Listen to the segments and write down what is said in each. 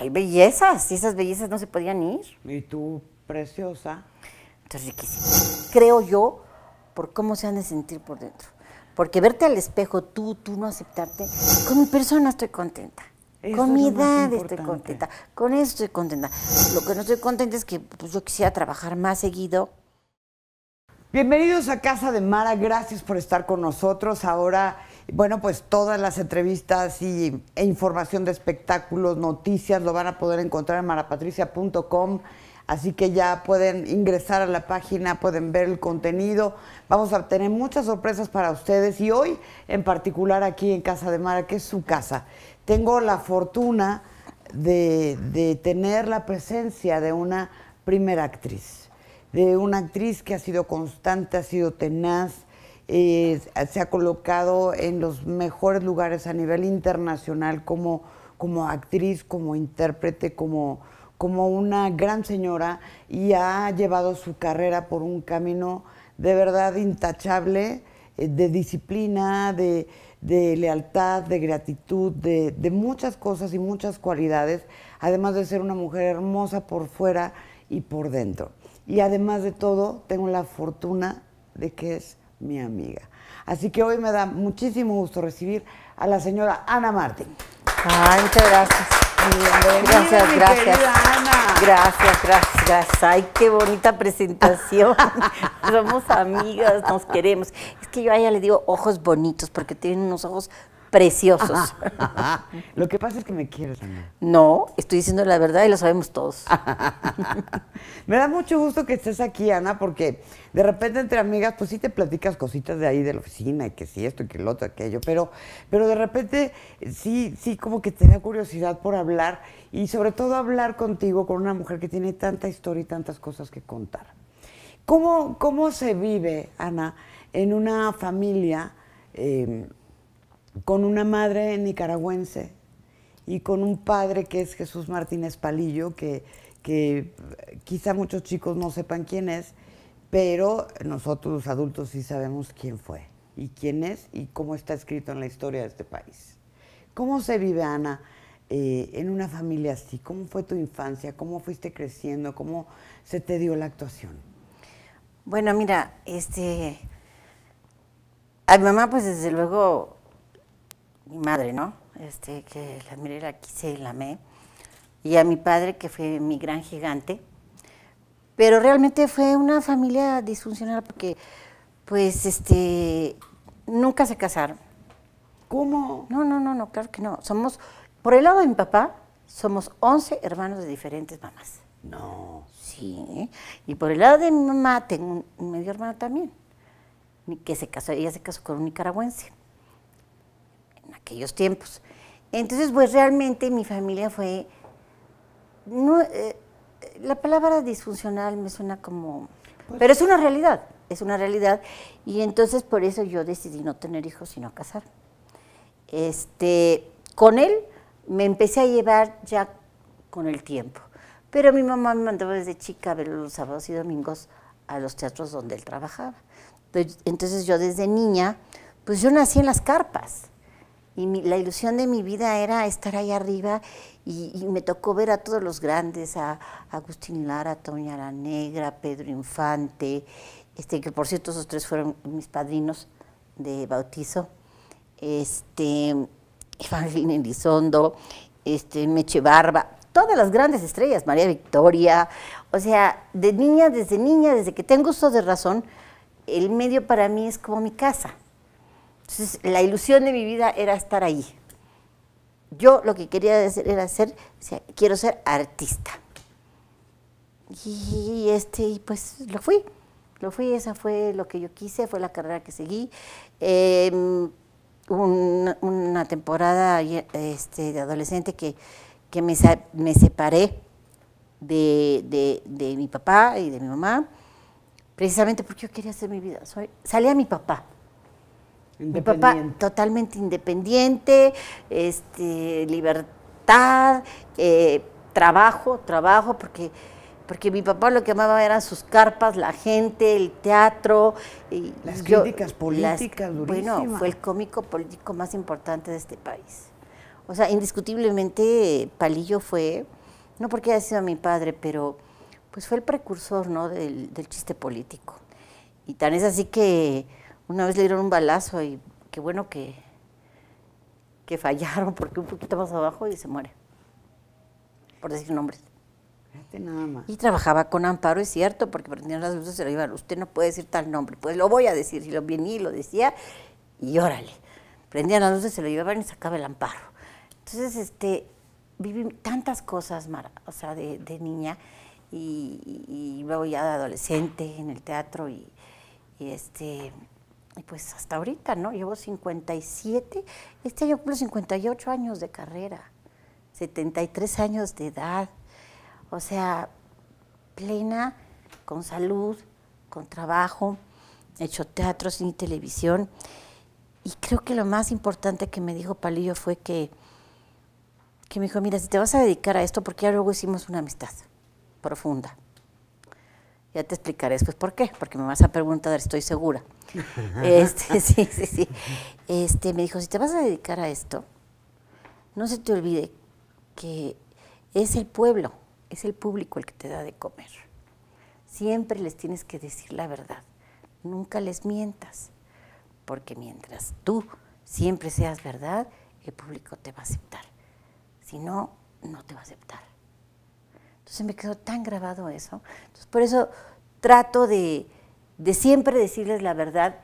Hay bellezas, y esas bellezas no se podían ir. Y tú, preciosa. Entonces, riquísima. Creo yo, por cómo se han de sentir por dentro. Porque verte al espejo, tú, tú no aceptarte, con mi persona estoy contenta. con mi edad estoy contenta. Con eso estoy contenta. Lo que no estoy contenta es que pues, yo quisiera trabajar más seguido. Bienvenidos a Casa de Mara. Gracias por estar con nosotros. Ahora bueno, pues todas las entrevistas y, e información de espectáculos, noticias, lo van a poder encontrar en marapatricia.com. Así que ya pueden ingresar a la página, pueden ver el contenido. Vamos a tener muchas sorpresas para ustedes y hoy, en particular aquí en Casa de Mara, que es su casa, tengo la fortuna de, de tener la presencia de una primera actriz, de una actriz que ha sido constante, ha sido tenaz, eh, se ha colocado en los mejores lugares a nivel internacional como, como actriz, como intérprete, como, como una gran señora y ha llevado su carrera por un camino de verdad intachable, eh, de disciplina, de, de, lealtad, de gratitud, de, de muchas cosas y muchas cualidades, además de ser una mujer hermosa por fuera y por dentro. Y además de todo, tengo la fortuna de que es mi amiga. Así que hoy me da muchísimo gusto recibir a la señora Ana Martín. Ay, muchas gracias. Bienvenida, gracias, gracias. Ana. Gracias, gracias, Ay, qué bonita presentación. Somos amigas, nos queremos. Es que yo a ella le digo ojos bonitos porque tiene unos ojos preciosos. Lo que pasa es que me quieres, Ana. No, estoy diciendo la verdad y lo sabemos todos. me da mucho gusto que estés aquí, Ana, porque de repente entre amigas, pues sí te platicas cositas de ahí de la oficina y que sí esto y que lo otro, aquello, pero, pero de repente sí, sí como que te da curiosidad por hablar y sobre todo hablar contigo, con una mujer que tiene tanta historia y tantas cosas que contar. ¿Cómo, cómo se vive, Ana, en una familia? Em, con una madre nicaragüense y con un padre que es Jesús Martínez Palillo, que, que quizá muchos chicos no sepan quién es, pero nosotros los adultos sí sabemos quién fue y quién es y cómo está escrito en la historia de este país. ¿Cómo se vive, Ana, eh, en una familia así? ¿Cómo fue tu infancia? ¿Cómo fuiste creciendo? ¿Cómo se te dio la actuación? Bueno, mira, este, a mi mamá pues desde luego mi madre, ¿no? Este, que la miré, la quise y la amé. Y a mi padre, que fue mi gran gigante. Pero realmente fue una familia disfuncional porque, pues, este, nunca se casaron. ¿Cómo? No, no, no, no, claro que no. Somos, por el lado de mi papá, somos 11 hermanos de diferentes mamás. No. Sí. Y por el lado de mi mamá tengo un medio hermano también, que se casó, ella se casó con un nicaragüense en aquellos tiempos. Entonces, pues realmente mi familia fue... Eh, la palabra disfuncional me suena como... Pues pero es una realidad, es una realidad. Y entonces por eso yo decidí no tener hijos, sino casar. Este, con él me empecé a llevar ya con el tiempo. Pero mi mamá me mandaba desde chica a ver los sábados y domingos a los teatros donde él trabajaba. Entonces yo desde niña, pues yo nací en las carpas y la ilusión de mi vida era estar ahí arriba y, me tocó ver a todos los grandes, a, Agustín Lara, Toña la Negra, Pedro Infante, este, que por cierto esos tres fueron mis padrinos de bautizo, este, Evangelina Elizondo, este, Meche Barba, todas las grandes estrellas, María Victoria, o sea, de niña, desde niña, desde que tengo uso de razón, el medio para mí es como mi casa. Entonces, la ilusión de mi vida era estar ahí. Yo lo que quería hacer era ser, quiero ser artista. Y este, y pues lo fui, lo fui, esa fue lo que yo quise, fue la carrera que seguí. Em, una temporada este, de adolescente que, me, separé de, de, mi papá y de mi mamá, precisamente porque yo quería hacer mi vida. Soy, salí a mi papá, mi papá totalmente independiente, este, libertad, eh, trabajo, trabajo, porque, porque mi papá lo que amaba eran sus carpas, la gente, el teatro. Y las críticas políticas durísimas Bueno, fue el cómico político más importante de este país. O sea, indiscutiblemente Palillo fue, no porque haya sido mi padre, pero pues fue el precursor ¿no? del, del chiste político. Y tan es así que una vez le dieron un balazo y qué bueno que, que fallaron porque un poquito más abajo y se muere. Por decir nombres. nada más. Y trabajaba con Amparo, es cierto, porque prendían las luces se lo iban. Usted no puede decir tal nombre. Pues lo voy a decir. Y lo venía y lo decía y órale. Prendían las luces, se lo llevaban y sacaba el amparo. Entonces, este, viví tantas cosas, Mara, o sea, de, niña y, luego ya de adolescente en el teatro y este, y pues hasta ahorita, ¿no? Llevo 57, este año cumplo 58 años de carrera, 73 años de edad, o sea, plena, con salud, con trabajo, he hecho teatro, cine y televisión. Y creo que lo más importante que me dijo Palillo fue que, que me dijo, mira, si te vas a dedicar a esto, porque ya luego hicimos una amistad profunda. Ya te explicaré después por qué, porque me vas a preguntar, estoy segura. Este, sí, sí, sí. Este, me dijo, si te vas a dedicar a esto, no se te olvide que es el pueblo, es el público el que te da de comer. Siempre les tienes que decir la verdad. Nunca les mientas, porque mientras tú siempre seas verdad, el público te va a aceptar. Si no, no te va a aceptar. Entonces me quedó tan grabado eso. Entonces, por eso trato de, siempre decirles la verdad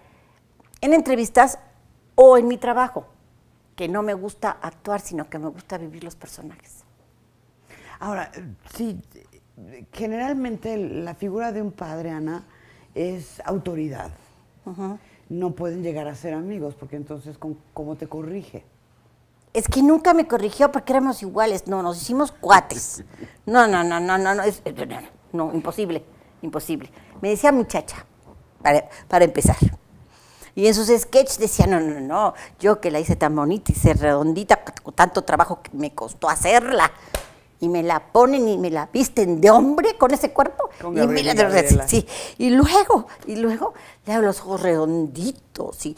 en entrevistas o en mi trabajo, que no me gusta actuar, sino que me gusta vivir los personajes. Ahora, eh, sí, generalmente la figura de un padre, Ana, es autoridad. No pueden llegar a ser amigos, porque entonces, ¿cómo te corrige? es que nunca me corrigió porque éramos iguales. No, nos hicimos cuates. No, no, no, no, no, no, eh, no, imposible, imposible. Me decía muchacha, para, empezar. Y en sus sketches decía, no, no, no, yo que la hice tan bonita y se redondita, con tanto trabajo que me costó hacerla. Y me la ponen y me la visten de hombre con ese cuerpo. y, sí. y luego, y luego le hago los ojos redonditos. Y,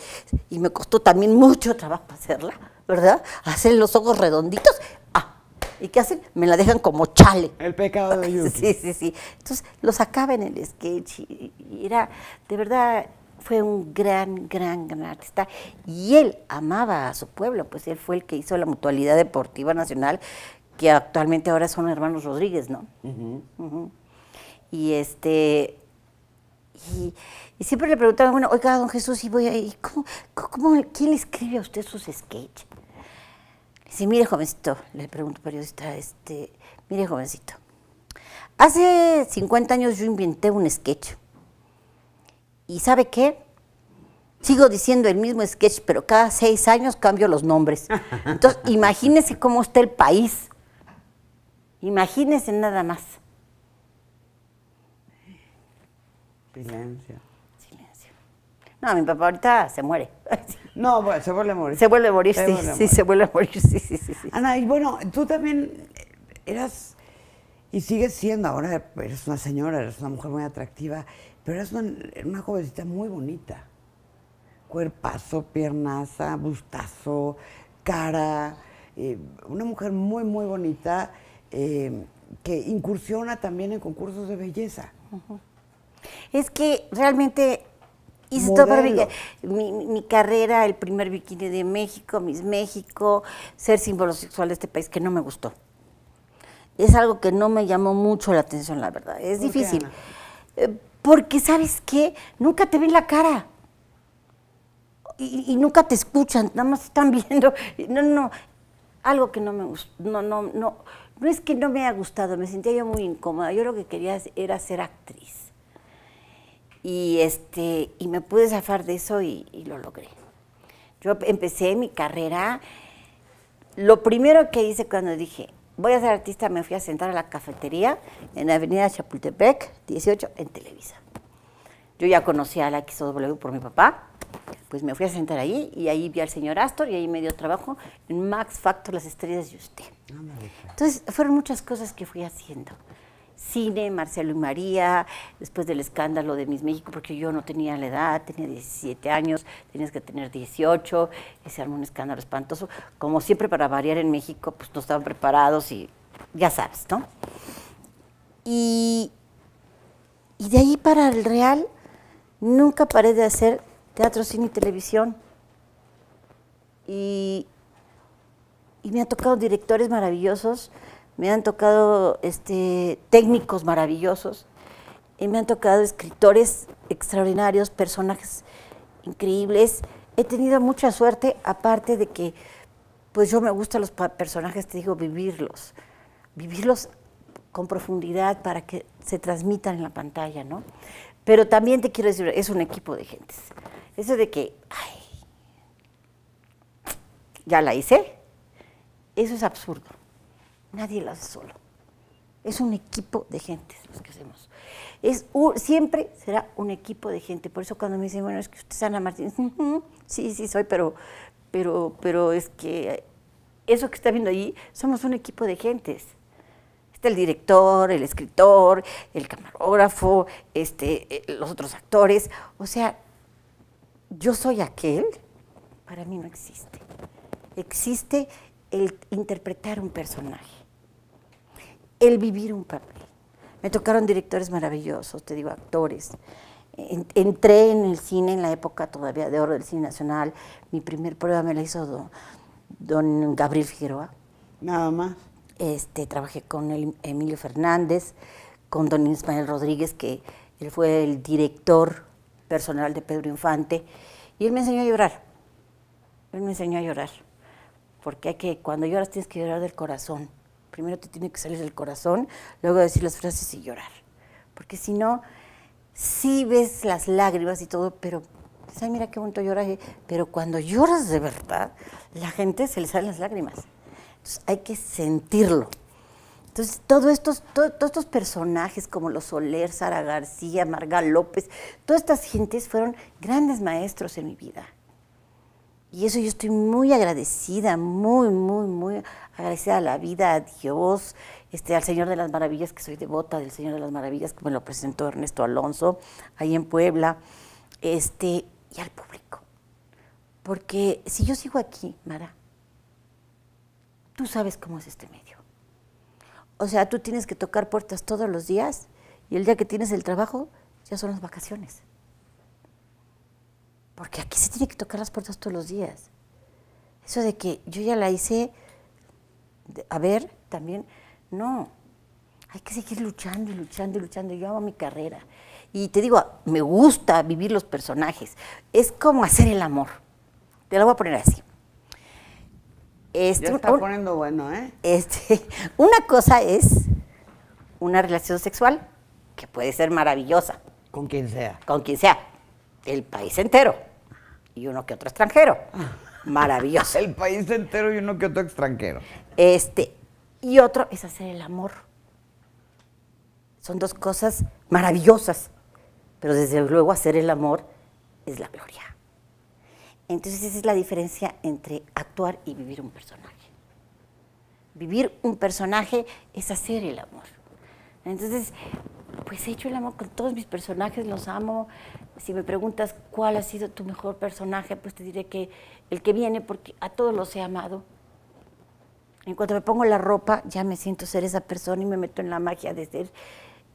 y me costó también mucho trabajo hacerla ¿verdad? Hacen los ojos redonditos. Ah, ¿y qué hacen? Me la dejan como chale. El pecado de Yuki. Sí, sí, sí. Entonces los acaba en el sketch y, era, de verdad, fue un gran, gran, gran artista. Y él amaba a su pueblo, pues él fue el que hizo la Mutualidad Deportiva Nacional, que actualmente ahora son hermanos Rodríguez, ¿no? Y este. Y, siempre le preguntaban, bueno, oiga, don Jesús, y voy ahí, ¿cómo, cómo, quién le escribe a usted sus sketches? Dice, mire jovencito, le pregunto periodista, este, mire jovencito, hace 50 años yo inventé un sketch. ¿Y sabe qué? Sigo diciendo el mismo sketch, pero cada seis años cambio los nombres. Entonces, imagínese cómo está el país. Imagínese nada más. Silencio. No, mi papá ahorita se muere. No, bueno, se vuelve a morir. Se vuelve a morir, sí, sí, se vuelve a morir, sí, sí, sí, Ana, y bueno, tú también eras, y sigues siendo ahora, eres una señora, eres una mujer muy atractiva, pero eras una, jovencita muy bonita. Cuerpazo, piernaza, bustazo, cara, eh, una mujer muy, muy bonita eh, que incursiona también en concursos de belleza. Es que realmente Hice todo para mi, carrera, el primer bikini de México, Miss México, ser símbolo sexual de este país, que no me gustó. Es algo que no me llamó mucho la atención, la verdad. Es difícil. Eh, porque, ¿sabes qué? Nunca te ven la cara. Y, nunca te escuchan, nada más están viendo. No, no, no. algo que no me gustó. No, no, no. No es que no me haya gustado, me sentía yo muy incómoda. Yo lo que quería era ser actriz y, este, y me pude zafar de eso y, lo logré. Yo empecé mi carrera. Lo primero que hice cuando dije, voy a ser artista, me fui a sentar a la cafetería en la avenida Chapultepec, 18, en Televisa. Yo ya conocía a la XOW por mi papá, pues me fui a sentar ahí y ahí vi al señor Astor y ahí me dio trabajo en Max Factor, Las Estrellas y Usted. Pues. Entonces, fueron muchas cosas que fui haciendo cine, Marcelo y María, después del escándalo de Miss México, porque yo no tenía la edad, tenía 17 años, tenías que tener 18, y se armó un escándalo espantoso. Como siempre, para variar en México, pues no estaban preparados y ya sabes, ¿no? Y, de ahí para el Real, nunca paré de hacer teatro, cine y televisión. Y, y me han tocado directores maravillosos me han tocado este, técnicos maravillosos y me han tocado escritores extraordinarios, personajes increíbles. He tenido mucha suerte, aparte de que, pues yo me gustan los personajes, te digo, vivirlos, vivirlos con profundidad para que se transmitan en la pantalla, ¿no? Pero también te quiero decir, es un equipo de gentes. Eso de que, ay, ya la hice, eso es absurdo. Nadie lo hace solo. Es un equipo de gente los que hacemos. Es siempre será un equipo de gente. Por eso cuando me dicen, bueno, es que usted es Ana Martínez, sí, sí soy, pero, pero, pero es que eso que está viendo ahí, somos un equipo de gentes. Está el director, el escritor, el camarógrafo, este, eh, los otros actores. O sea, yo soy aquel, para mí no existe. Existe el interpretar un personaje el vivir un papel. Me tocaron directores maravillosos, te digo, actores. Entré en el cine en la época todavía de oro del cine nacional. Mi primer prueba me la hizo don, Gabriel Figueroa. Nada más. Este, trabajé con Emilio Fernández, con don Ismael Rodríguez, que él fue el director personal de Pedro Infante, y él me enseñó a llorar. Él me enseñó a llorar, porque que, cuando lloras tienes que llorar del corazón. Primero te tiene que salir el corazón, luego decir las frases y llorar. Porque si no, sí ves las lágrimas y todo, pero, pues, ay, mira qué bonito lloraje. Eh. Pero cuando lloras de verdad, la gente se le salen las lágrimas. Entonces hay que sentirlo. Entonces, todos estos, todos estos personajes como los Soler, Sara García, Marga López, todas estas gentes fueron grandes maestros en mi vida. Y eso yo estoy muy agradecida, muy, muy, muy agradecida a la vida, a Dios, este, al Señor de las Maravillas, que soy devota del Señor de las Maravillas, como lo presentó Ernesto Alonso, ahí en Puebla, este, y al público. Porque si yo sigo aquí, Mara, tú sabes cómo es este medio. O sea, tú tienes que tocar puertas todos los días y el día que tienes el trabajo ya son las vacaciones. Porque aquí se tiene que tocar las puertas todos los días. Eso de que yo ya la hice, a ver, también, no. Hay que seguir luchando y luchando y luchando. Yo hago mi carrera. Y te digo, me gusta vivir los personajes. Es como hacer el amor. Te lo voy a poner así. Este, ya está poniendo bueno, ¿eh? Este, una cosa es una relación sexual que puede ser maravillosa. Con quien sea. Con quien sea. El país entero y uno que otro extranjero. Maravilloso. el país entero y uno que otro extranjero. Este, y otro es hacer el amor. Son dos cosas maravillosas, pero desde luego hacer el amor es la gloria. Entonces esa es la diferencia entre actuar y vivir un personaje. Vivir un personaje es hacer el amor. Entonces, pues he hecho el amor con todos mis personajes, los amo, si me preguntas cuál ha sido tu mejor personaje, pues te diré que el que viene, porque a todos los he amado. En cuanto me pongo la ropa, ya me siento ser esa persona y me meto en la magia de ser,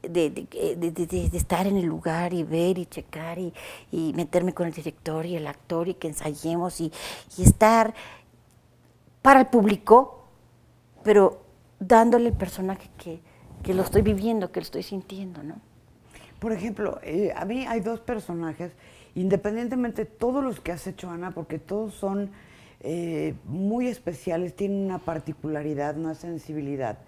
de, estar en el lugar y ver y checar y, meterme con el director y el actor y que ensayemos y, estar para el público, pero dándole el personaje que lo estoy viviendo, que lo estoy sintiendo, ¿no? Por ejemplo, eh, a mí hay dos personajes, independientemente de todos los que has hecho, Ana, porque todos son eh, muy especiales, tienen una particularidad, una sensibilidad.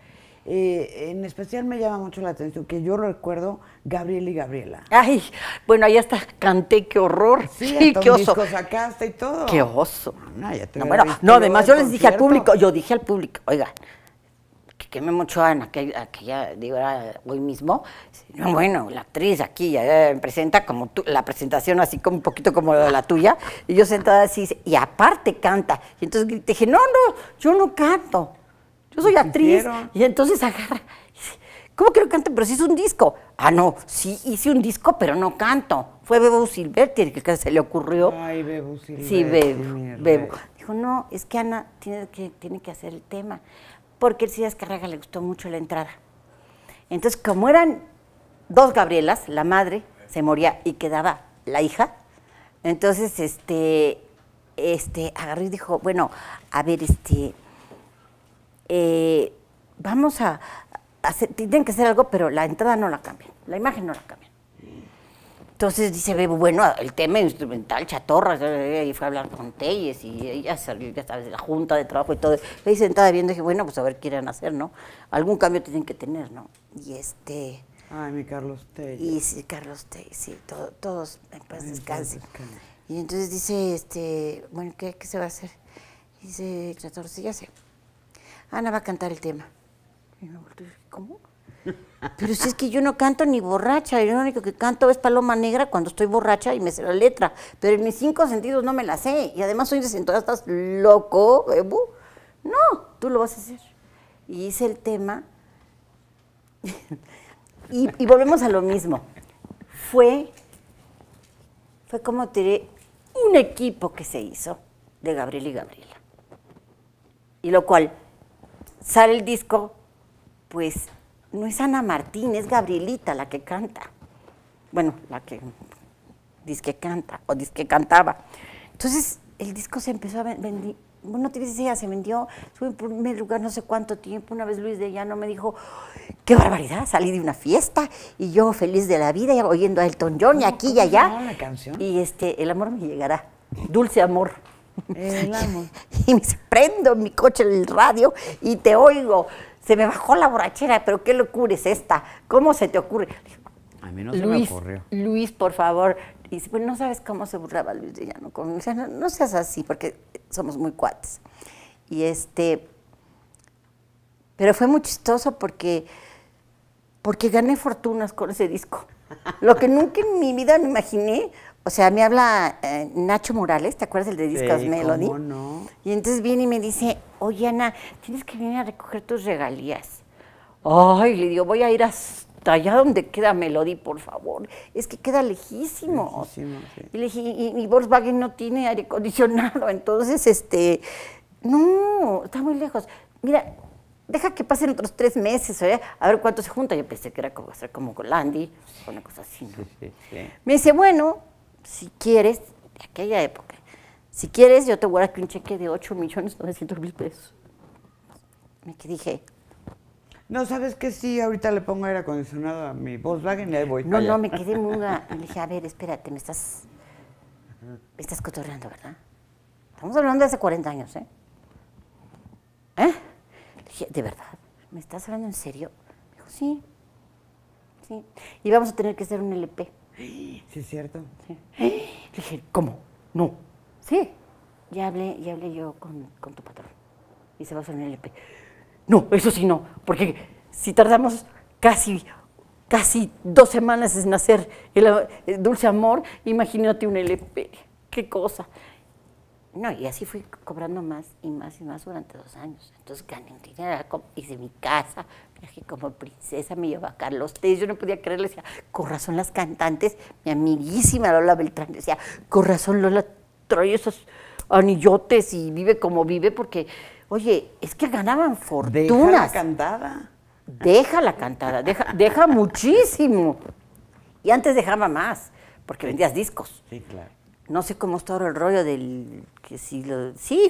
Eh, en especial me llama mucho la atención que yo recuerdo Gabriel y Gabriela. Ay, bueno, ahí hasta canté, qué horror. Sí, qué oso. sacaste y todo. Qué oso. No, bueno, no, además yo les dije al público, yo dije al público, oiga, que me a Ana que aquella, digo, hoy mismo, bueno, la actriz aquí ya eh, presenta como la presentación así como un poquito como la tuya, y yo sentada así, y aparte canta. Y entonces dije, no, no, yo no canto, yo soy actriz. Y entonces agarra, ¿cómo que no canto? Pero si es un disco. Ah, no, sí hice un disco, pero no canto. Fue Bebo Silverti que se le ocurrió. Ay, Bebo Silverti. Sí, Bebo, Dijo, no, es que Ana tiene que, tiene que hacer el tema porque el Cidas le gustó mucho la entrada. Entonces, como eran dos Gabrielas, la madre se moría y quedaba la hija, entonces este, este, y dijo, bueno, a ver, este, eh, vamos a, hacer, tienen que hacer algo, pero la entrada no la cambian, la imagen no la cambian. Entonces dice, bueno, el tema instrumental, chatorra, y fue a hablar con Telles y ella salió, ya sabes, de la junta de trabajo y todo. Ahí sentada viendo, dije, bueno, pues a ver qué irán hacer, ¿no? Algún cambio tienen que tener, ¿no? Y este... Ay, mi Carlos Telles. Y sí, Carlos Telles, sí, todo, todos en paz descansen. Y entonces dice, este, bueno, ¿qué, se va a hacer? dice, chatorra, sí, ya sé. Ana va a cantar el tema. Y me volteé, ¿cómo? Pero si es que yo no canto ni borracha, yo lo único que canto es Paloma Negra cuando estoy borracha y me sé la letra, pero en mis cinco sentidos no me la sé. Y además soy desentonada, estás loco, No, tú lo vas a hacer. Y hice el tema. y, volvemos a lo mismo. Fue, fue como tiré un equipo que se hizo de Gabriel y Gabriela. Y lo cual, sale el disco, pues no es Ana Martín, es Gabrielita la que canta. Bueno, la que dice que canta o dice que cantaba. Entonces el disco se empezó a vender. Bueno, dice ya se vendió, estuve en primer lugar no sé cuánto tiempo. Una vez Luis de no me dijo, qué barbaridad, salí de una fiesta y yo feliz de la vida, oyendo a Elton John y aquí y allá. canción? Y este, el amor me llegará, dulce amor. amor. y me prendo en mi coche el radio y te oigo se me bajó la borrachera, pero qué locura es esta, ¿cómo se te ocurre? A mí no se me ocurrió. Luis, por favor. dice, pues, no sabes cómo se burlaba Luis de Llano. O sea, no, no seas así, porque somos muy cuates. Y este, pero fue muy chistoso porque, porque gané fortunas con ese disco. Lo que nunca en mi vida me imaginé. O sea, me habla eh, Nacho Morales, ¿te acuerdas el de Discos Melody? no? Y entonces viene y me dice, oye Ana, tienes que venir a recoger tus regalías. Ay, le digo, voy a ir hasta allá donde queda Melody, por favor. Es que queda lejísimo. lejísimo sí. Y le Volkswagen no tiene aire acondicionado, entonces, este, no, está muy lejos. Mira, deja que pasen otros tres meses, ¿eh? a ver cuánto se junta. Yo pensé que era como, como con Landy, una cosa así, ¿no? me dice, bueno, si quieres, de aquella época, si quieres yo te voy a un cheque de 8 millones 900 mil pesos. Me dije... No, ¿sabes que Sí, ahorita le pongo aire acondicionado a mi Volkswagen y ahí voy. No, no, me quedé muda. Le dije, a ver, espérate, me estás... Me estás cotorreando, ¿verdad? Estamos hablando de hace 40 años, ¿eh? ¿Eh? Le dije, ¿de verdad? ¿Me estás hablando en serio? Me dijo, sí. Sí. Y vamos a tener que hacer un LP. ¿Sí es cierto? Sí. Le dije, ¿cómo? No. Sí. Ya hablé, ya hablé yo con, tu patrón. Y se va a hacer un LP. No, eso sí no, porque si tardamos casi casi dos semanas en hacer el, eh, dulce amor, imagínate un LP, qué cosa. No, y así fui cobrando más y más y más durante dos años. Entonces gané un dinero, hice mi casa, como princesa, me llevaba Carlos Tess, yo no podía creerle, decía, corazón las cantantes, mi amiguísima Lola Beltrán decía, corazón Lola trae esos anillotes y vive como vive, porque, oye, es que ganaban fortunas. Deja la cantada. Deja la cantada, deja, deja muchísimo. Y antes dejaba más, porque vendías discos. Sí, claro. No sé cómo está ahora el rollo del que sí,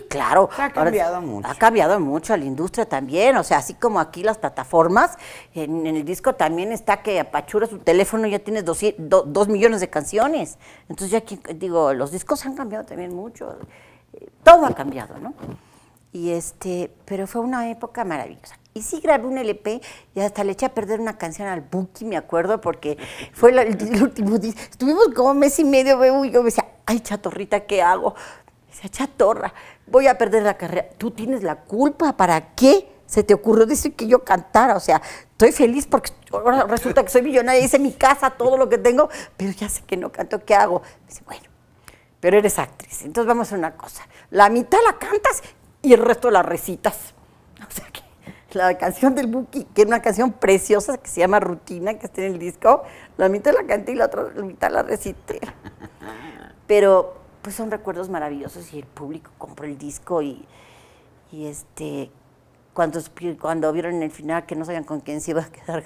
claro. Ha cambiado mucho. Ha cambiado mucho la industria también, o sea, así como aquí las plataformas, en, el disco también está que apachuras su teléfono ya tienes dos, millones de canciones. Entonces ya aquí, digo, los discos han cambiado también mucho. Eh, todo ha cambiado, ¿no? Y este, pero fue una época maravillosa. Y sí grabé un LP y hasta le eché a perder una canción al Buki, me acuerdo, porque fue el, último disco. Estuvimos como un mes y medio, y yo me decía, ay, chatorrita, ¿qué hago? Dice, chatorra, voy a perder la carrera. Tú tienes la culpa, ¿para qué? Se te ocurrió decir que yo cantara, o sea, estoy feliz porque ahora resulta que soy millonaria, hice mi casa, todo lo que tengo, pero ya sé que no canto, ¿qué hago? Dice, bueno, pero eres actriz, entonces vamos a hacer una cosa, la mitad la cantas y el resto la recitas. O sea que la canción del Buki, que es una canción preciosa que se llama Rutina, que está en el disco, la mitad la canté y la otra la mitad la recité. Pero pues son recuerdos maravillosos y el público compró el disco y, este, cuando, cuando vieron en el final que no sabían con quién se iba a quedar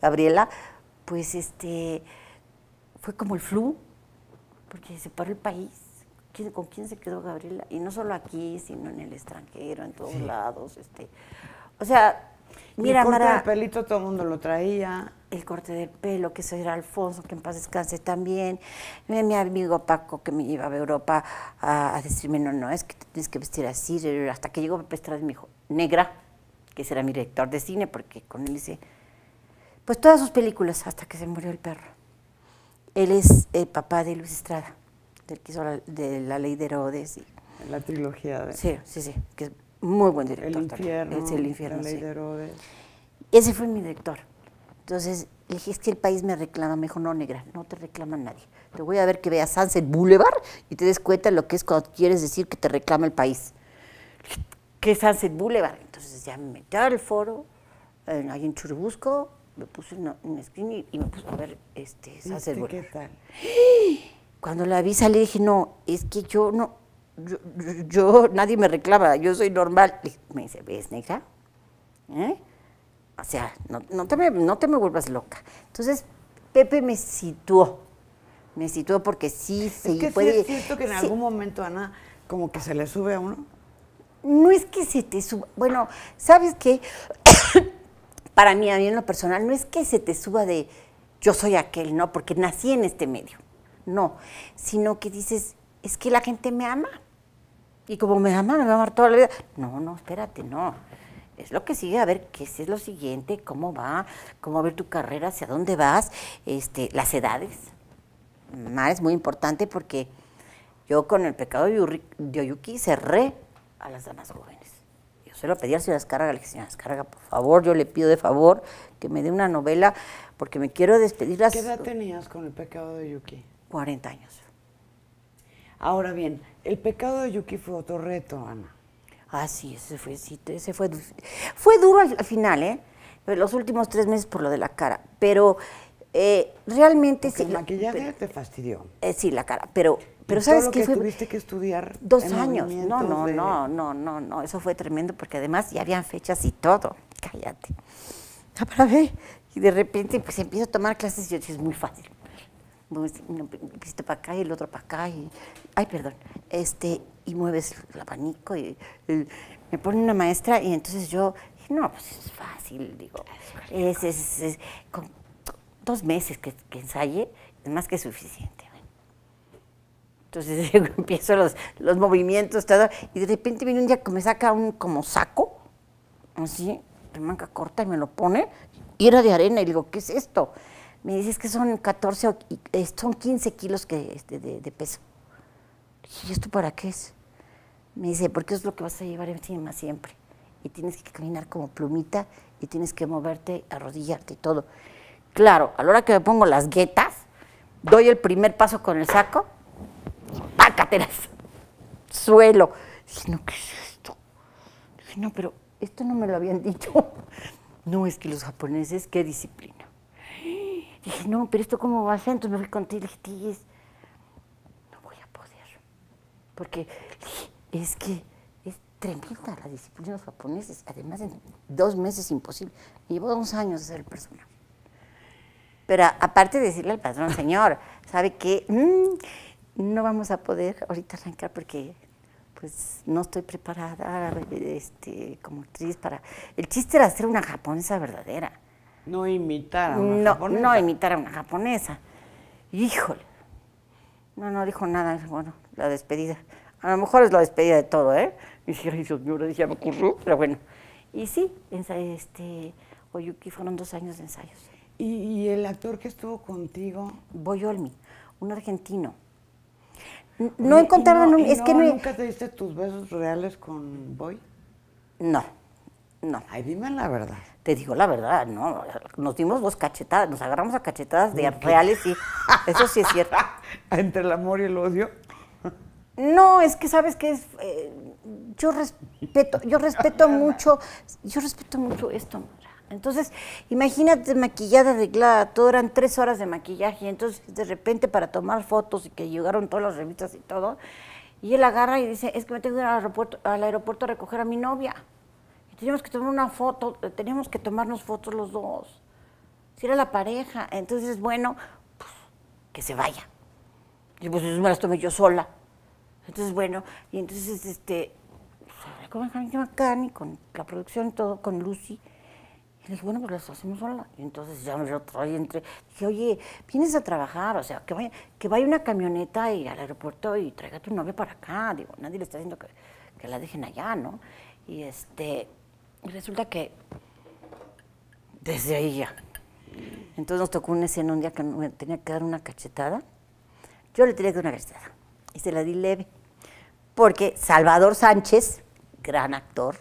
Gabriela, pues este, fue como el flu, porque se paró el país. ¿Con quién se quedó Gabriela? Y no solo aquí, sino en el extranjero, en todos lados. Este. O sea, mira, Mara... el pelito todo el mundo lo traía el corte de pelo, que eso era Alfonso, que en paz descanse también, eh, mi amigo Paco que me llevaba a Europa a, decirme, no, no, es que tienes que vestir así, hasta que llegó Pepe Estrada y me dijo, negra, que será mi director de cine, porque con él hice, pues todas sus películas, hasta que se murió el perro. Él es el papá de Luis Estrada, del que hizo la, de la ley de Herodes. la trilogía de... Sí, sí, sí, que es muy buen director. El infierno. el infierno, la ley de Ese fue mi director. Entonces le dije, es que el país me reclama. Me dijo, no, negra, no te reclama nadie. Te voy a ver que veas Sunset Boulevard y te des cuenta lo que es cuando quieres decir que te reclama el país. ¿Qué es Sunset Boulevard? Entonces ya me metí al foro, alguien ahí en Churubusco, me puse una, screen y, me puse a ver este, Sunset este ¿Qué Boulevard. Tal? Cuando la vi salí dije, no, es que yo no, yo, nadie me reclama, yo soy normal. Me dice, ¿ves, negra? ¿Eh? o sea, no, no, te me, vuelvas loca. Entonces, Pepe me situó, me situó porque sí sí es que Es cierto que en algún momento, Ana, como que se le sube a uno. No es que se te suba, bueno, ¿sabes qué? Para mí, a mí en lo personal, no es que se te suba de yo soy aquel, no, porque nací en este medio, no, sino que dices, es que la gente me ama. Y como me ama, me va a amar toda la vida. No, no, espérate, no es lo que sigue, a ver qué es lo siguiente, cómo va, cómo ver tu carrera, hacia dónde vas, este, las edades. es muy importante porque yo con el pecado de Oyuki cerré a las damas jóvenes. Yo se lo pedí al señor Descarga, le dije, señor Azcárraga, por favor, yo le pido de favor que me dé una novela porque me quiero despedir. Las... ¿Qué edad tenías con el pecado de Yuki? 40 años. Ahora bien, el pecado de Yuki fue otro reto, Ana. Ah, sí, ese fue, ese fue, fue duro al, final, ¿eh? Los últimos tres meses por lo de la cara, pero... Eh, realmente La sí. El te fastidió. Eh, sí, la cara, pero pero sabes qué lo que, tuviste que estudiar dos años. No, no, no, no, no, no, eso fue tremendo porque además ya habían fechas y todo. Cállate. Ah, para ver. Y de repente pues empiezo a tomar clases y yo es muy fácil. un uno para acá y el otro para acá y ay, perdón. Este, y mueves el abanico y, me pone una maestra y entonces yo, no, pues es fácil, digo, es, es, con dos meses que, ensaye es más que suficiente. Entonces empiezo los, los movimientos, todo, y de repente viene un día que me saca un como saco, así, de manga corta, y me lo pone, y era de arena, y digo, ¿qué es esto? Me dice, es que son 14, eh, son 15 kilos que, este, de peso. ¿Y esto para qué es? Me dice, ¿por qué es lo que vas a llevar encima siempre. Y tienes que caminar como plumita y tienes que moverte, arrodillarte y todo. Claro, a la hora que me pongo las guetas, doy el primer paso con el saco y Suelo. Dije, no, ¿qué es esto? Dije, no, pero esto no me lo habían dicho. No, es que los japoneses, qué disciplina. Dije, no, pero esto cómo va a ser. Entonces me fui contigo y dije, no voy a poder. Porque dije, es que es tremenda la disciplina de los japoneses. Además, en dos meses imposible. Llevo dos años de ser el Pero aparte de decirle al patrón, señor, sabe que mm, no vamos a poder ahorita arrancar porque pues no estoy preparada este, como actriz para... El chiste era ser una japonesa verdadera. No imitar a una no, japonesa. No imitar a una japonesa. Híjole. No, no dijo nada. Bueno, la despedida. A lo mejor es la despedida de todo, ¿eh? Y dije, ay, Dios mío, me pero bueno. Y sí, este, Oyuki fueron dos años de ensayos. ¿Y, el actor que estuvo contigo? Olmi, un argentino. No, encontraron, es que ¿Nunca te diste tus besos reales con Boy? No, no. Ay, dime la verdad. Te digo la verdad, no, nos dimos dos cachetadas, nos agarramos a cachetadas de reales y eso sí es cierto. ¿Entre el amor y el odio? No, es que sabes que es, eh, yo respeto, yo respeto mucho, yo respeto mucho esto. Entonces, imagínate maquillada, arreglada, todo eran tres horas de maquillaje, entonces de repente para tomar fotos y que llegaron todas las revistas y todo, y él agarra y dice, es que me tengo que ir al aeropuerto, a recoger a mi novia. Y teníamos que tomar una foto, teníamos que tomarnos fotos los dos. Si era la pareja, entonces, bueno, pues, que se vaya. Y pues me las tomé yo sola. Entonces, bueno, y entonces, este, con ni con la producción y todo, con Lucy. Y dije, bueno, pues las hacemos sola. Y entonces ya me lo traí entre. Dije, oye, vienes a trabajar, o sea, que vaya, que vaya una camioneta y al aeropuerto y traiga a tu novia para acá. Digo, nadie le está diciendo que, la dejen allá, ¿no? Y este, resulta que desde ahí ya. Entonces nos tocó una escena un día que me tenía que dar una cachetada. Yo le tenía que dar una cachetada. Y se la di leve porque Salvador Sánchez, gran actor,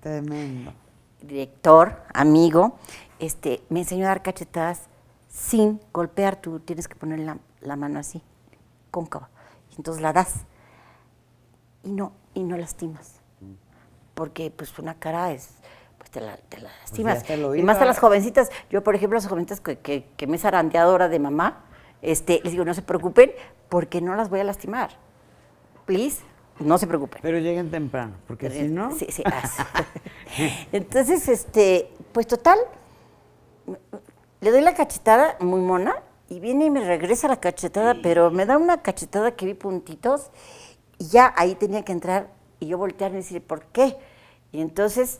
tremendo, director, amigo, este, me enseñó a dar cachetadas sin golpear, tú tienes que poner la, mano así, cóncava, entonces la das y no, y no lastimas, porque pues una cara es, pues, te la, te la pues lastimas. y más a las jovencitas. Yo, por ejemplo, a las jovencitas que, me es arandeadora de mamá, este, les digo, no se preocupen porque no las voy a lastimar. Please. No se preocupen. Pero lleguen temprano, porque si eh, no. Sí, sí, así. Ah, entonces, este, pues total, le doy la cachetada muy mona y viene y me regresa la cachetada, pero me da una cachetada que vi puntitos y ya ahí tenía que entrar y yo voltearme y decir, ¿por qué? Y entonces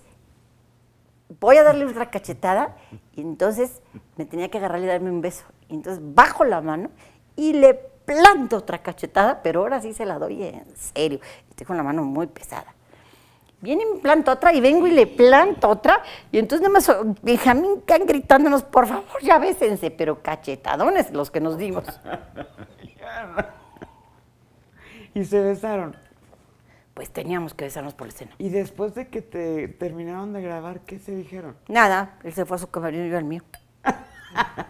voy a darle otra cachetada y entonces me tenía que agarrar y darme un beso. Y entonces bajo la mano y le Planto otra cachetada, pero ahora sí se la doy en serio. Estoy con la mano muy pesada. Viene y me planto otra y vengo y le planto otra. Y entonces nada más Benjamín Can gritándonos, por favor, ya bésense, pero cachetadones los que nos dimos. y se besaron. Pues teníamos que besarnos por la escena. ¿Y después de que te terminaron de grabar, qué se dijeron? Nada, él se fue a su camerino y yo al mío.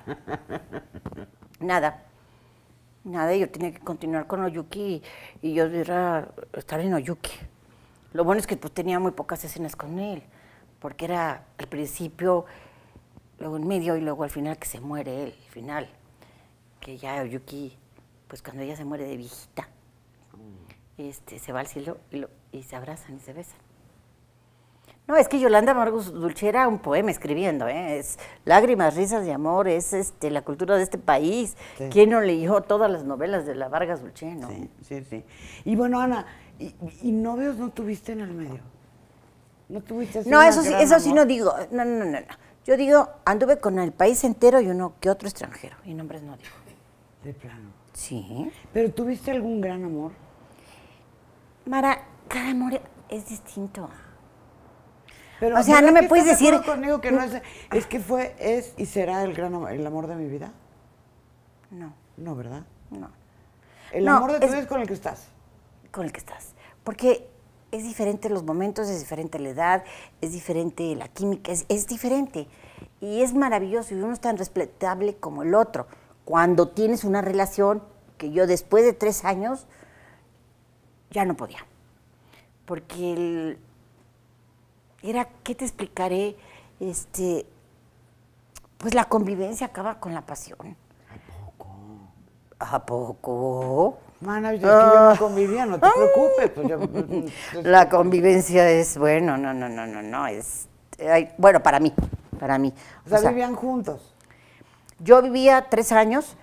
Nada nada, yo tenía que continuar con Oyuki y, yo era estar en Oyuki. Lo bueno es que pues, tenía muy pocas escenas con él, porque era al principio, luego en medio y luego al final que se muere él, al final. Que ya Oyuki, pues cuando ella se muere de viejita, mm. este, se va al cielo y, lo, y se abrazan y se besan. No, es que Yolanda Margus Dulce era un poema escribiendo, ¿eh? es Lágrimas, risas de amor, es este, la cultura de este país. ¿Quién no leyó todas las novelas de la Vargas Dulce, no? Sí, sí, sí. Y bueno, Ana, ¿y, novios no tuviste en el medio? ¿No tuviste No, eso sí, eso sí no digo, no, no, no, no. Yo digo, anduve con el país entero y uno que otro extranjero, y nombres no digo. De plano. Sí. ¿Pero tuviste algún gran amor? Mara, cada amor es distinto o sea, no me puedes decir... conmigo que es, que fue, es y será el gran el amor de mi vida? No. No, ¿verdad? No. El amor de tu es, con el que estás. Con el que estás. Porque es diferente los momentos, es diferente la edad, es diferente la química, es, es diferente. Y es maravilloso y uno es tan respetable como el otro. Cuando tienes una relación que yo después de tres años ya no podía. Porque el, era, ¿qué te explicaré? Este, pues la convivencia acaba con la pasión. ¿A poco? ¿A poco? Mana, yo, yo no ah. convivía, no te preocupes. Pues pues, pues, la convivencia es, bueno, no, no, no, no, no, es, bueno, para mí, para mí. o sea, vivían juntos. Yo vivía tres años,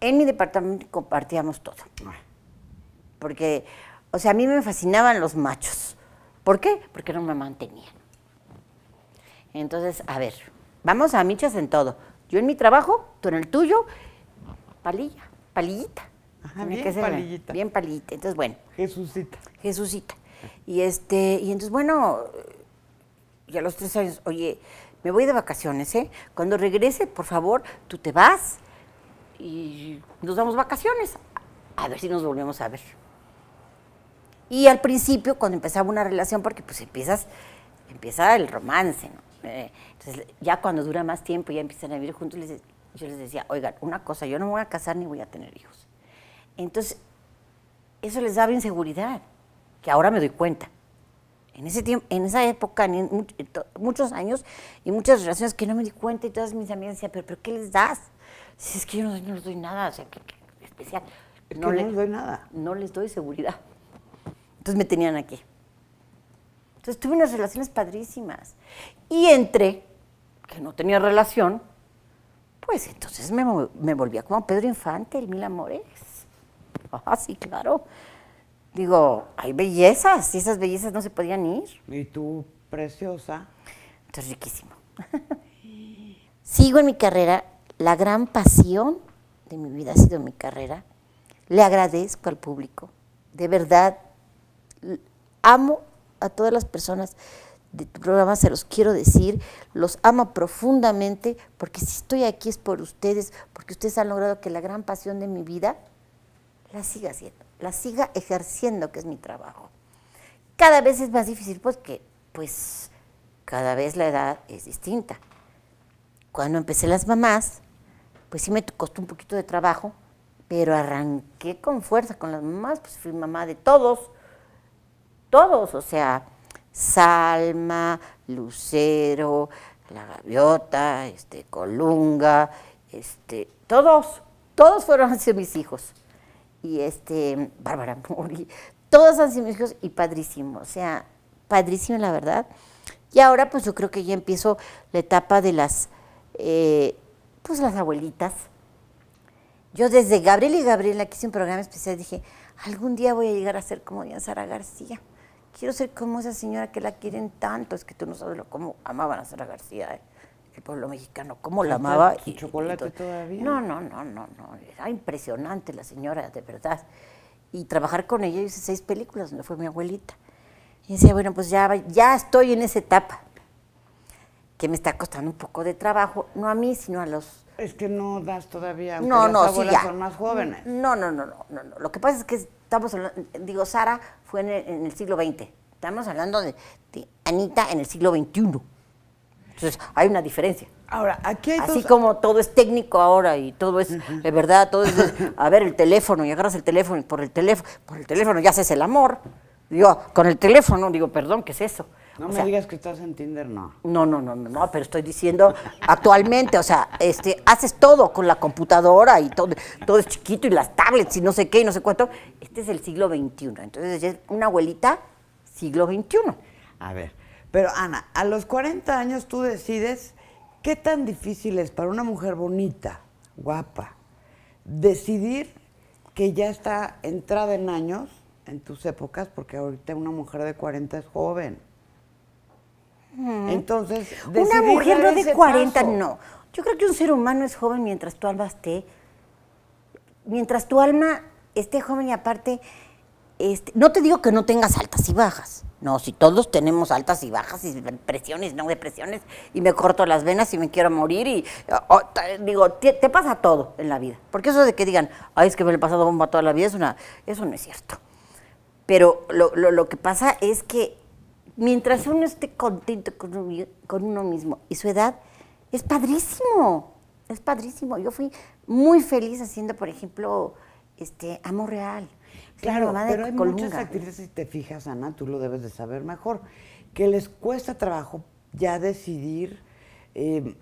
en mi departamento compartíamos todo. Ah. Porque, o sea, a mí me fascinaban los machos. ¿Por qué? Porque no me mantenían. Entonces, a ver, vamos a michas en todo. Yo en mi trabajo, tú en el tuyo, palilla, palillita. bien palillita. Bien palillita. Entonces, bueno. Jesucita. Jesucita. Y este, y entonces, bueno, ya los tres años, oye, me voy de vacaciones, ¿eh? Cuando regrese, por favor, tú te vas y nos damos vacaciones. A ver si nos volvemos a ver. Y al principio, cuando empezaba una relación, porque pues empiezas, empieza el romance, ¿no? Eh, entonces, ya cuando dura más tiempo, ya empiezan a vivir juntos, les, yo les decía, oigan, una cosa, yo no me voy a casar ni voy a tener hijos. Entonces, eso les daba inseguridad, que ahora me doy cuenta. En, ese tiempo, en esa época, eh, muchos años y muchas relaciones que no me di cuenta y todas mis amigas decían, ¿pero, pero qué les das? Si es que yo no, les doy nada, o sea, que, especial. no les doy nada. No les doy seguridad me tenían aquí. Entonces tuve unas relaciones padrísimas. Y entre, que no tenía relación, pues entonces me, me volvía como Pedro Infante, el Mil Amores. Ah, sí, claro. Digo, hay bellezas y esas bellezas no se podían ir. Y tú, preciosa. Entonces, riquísimo. Sigo en mi carrera. La gran pasión de mi vida ha sido mi carrera. Le agradezco al público. De verdad, amo a todas las personas de tu programa, se los quiero decir, los amo profundamente, porque si estoy aquí es por ustedes, porque ustedes han logrado que la gran pasión de mi vida la siga haciendo, la siga ejerciendo, que es mi trabajo. Cada vez es más difícil porque, pues, cada vez la edad es distinta. Cuando empecé las mamás, pues sí me costó un poquito de trabajo, pero arranqué con fuerza con las mamás, pues fui mamá de todos, todos, o sea, Salma, Lucero, La Gaviota, este, Colunga, este, todos, todos fueron así mis hijos. Y este, Bárbara Mori, todos han sido mis hijos y padrísimo, o sea, padrísimo la verdad. Y ahora pues yo creo que ya empiezo la etapa de las, eh, pues las abuelitas. Yo desde Gabriel y Gabriela que hice un programa especial dije, algún día voy a llegar a ser como Diana Sara García quiero ser como esa señora que la quieren tanto. Es que tú no sabes lo, cómo amaban a Sara García, ¿eh? el pueblo mexicano, cómo la amaba. Y, chocolate todavía. No, no, no, no, no. Era impresionante la señora, de verdad. Y trabajar con ella, hice seis películas donde fue mi abuelita. Y decía, bueno, pues ya, ya estoy en esa etapa, que me está costando un poco de trabajo, no a mí, sino a los... Es que no das todavía, no, no, abuelas más jóvenes. No, no, no, no, no, Lo que pasa es que estamos, digo, Sara fue en el, siglo XX. Estamos hablando de, Anita en el siglo XXI. Entonces, hay una diferencia. Ahora, aquí Así como todo es técnico ahora y todo es, de verdad, todo es, a ver, el teléfono, y agarras el teléfono, y por el teléfono, por el teléfono ya haces el amor. Digo, con el teléfono, digo, perdón, ¿qué es eso? No me digas que estás en Tinder, no. No, no, no, no, no, pero estoy diciendo actualmente, o sea, este, haces todo con la computadora y todo, todo es chiquito y las tablets y no sé qué y no sé cuánto. Este es el siglo XXI, entonces es una abuelita siglo XXI. A ver, pero Ana, a los 40 años tú decides qué tan difícil es para una mujer bonita, guapa, decidir que ya está entrada en años, en tus épocas, porque ahorita una mujer de 40 es joven entonces, una mujer no de 40, no. Yo creo que un ser humano es joven mientras tu alma esté, mientras tu alma esté joven y aparte, este, no te digo que no tengas altas y bajas. No, si todos tenemos altas y bajas y presiones, no depresiones, y me corto las venas y me quiero morir y digo, te, pasa todo en la vida. Porque eso de que digan, ay, es que me le he pasado bomba toda la vida, eso no es cierto. Pero lo, lo que pasa es que mientras uno esté contento con uno, mismo y su edad, es padrísimo, es padrísimo. Yo fui muy feliz haciendo, por ejemplo, este Amo Real. Claro, pero hay muchas actrices, si te fijas, Ana, tú lo debes de saber mejor, que les cuesta trabajo ya decidir, em,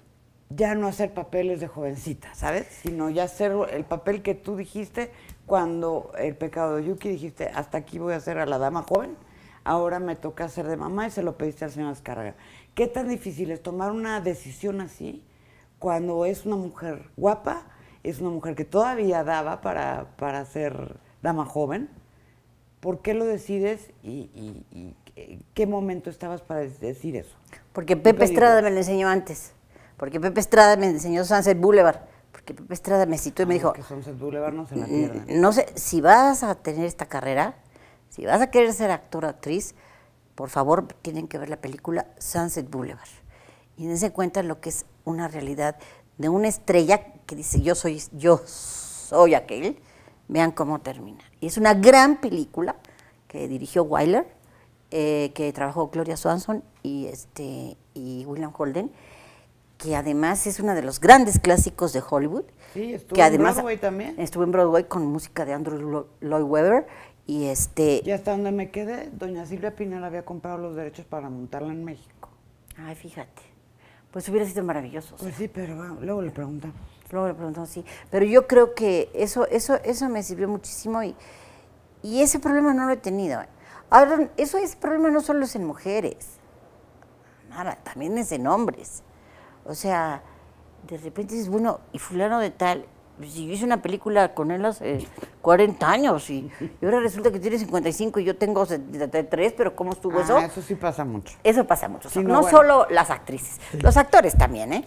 ya no hacer papeles de jovencita, ¿sabes? Sino ya hacer el papel que tú dijiste cuando el pecado de Yuki dijiste, hasta aquí voy a hacer a la dama joven ahora me toca ser de mamá y se lo pediste al señor Azcárraga. ¿Qué tan difícil es tomar una decisión así cuando es una mujer guapa, es una mujer que todavía daba para, para ser dama joven? ¿Por qué lo decides y, qué momento estabas para decir eso? Porque Pepe Estrada me lo enseñó antes. Porque Pepe Estrada me enseñó Sunset Boulevard. Porque Pepe Estrada me citó y me ah, dijo... Que Sunset Boulevard no se la No sé, si vas a tener esta carrera, si vas a querer ser actor o actriz, por favor, tienen que ver la película Sunset Boulevard. Y dense cuenta lo que es una realidad de una estrella que dice yo soy, yo soy aquel, vean cómo termina. Y es una gran película que dirigió Wyler, eh, que trabajó Gloria Swanson y, este, y William Holden, que además es uno de los grandes clásicos de Hollywood. Sí, estuvo en Broadway también. Estuvo en Broadway con música de Andrew Lloyd Webber y este... Y hasta donde me quedé, doña Silvia Pinal había comprado los derechos para montarla en México. Ay, fíjate. Pues hubiera sido maravilloso. Pues sí, pero luego le preguntamos. Luego le preguntamos, sí. Pero yo creo que eso, eso, eso me sirvió muchísimo y, y ese problema no lo he tenido. ¿eh? Ahora, eso es problema no solo es en mujeres, nada también es en hombres. O sea, de repente dices, bueno, y fulano de tal, pues, si hice una película con él hace 40 años y, ahora resulta que tiene 55 y yo tengo 73, pero ¿cómo estuvo ah, eso? Eso sí pasa mucho. Eso pasa mucho. no, solo las actrices, los actores también, ¿eh?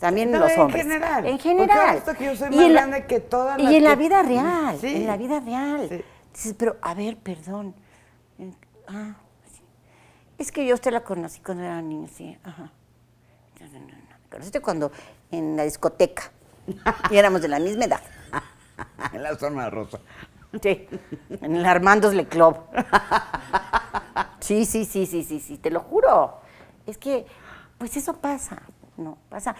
También los hombres. En general. En general. y en la, vida real. En la vida real. Dices, pero a ver, perdón. Ah, es que yo usted la conocí cuando era niña, sí. Ajá. conociste cuando en la discoteca. Y éramos de la misma edad. En la zona rosa. Sí, en el Armandos Le Club. Sí, sí, sí, sí, sí, sí, te lo juro. Es que, pues eso pasa, ¿no? Pasa.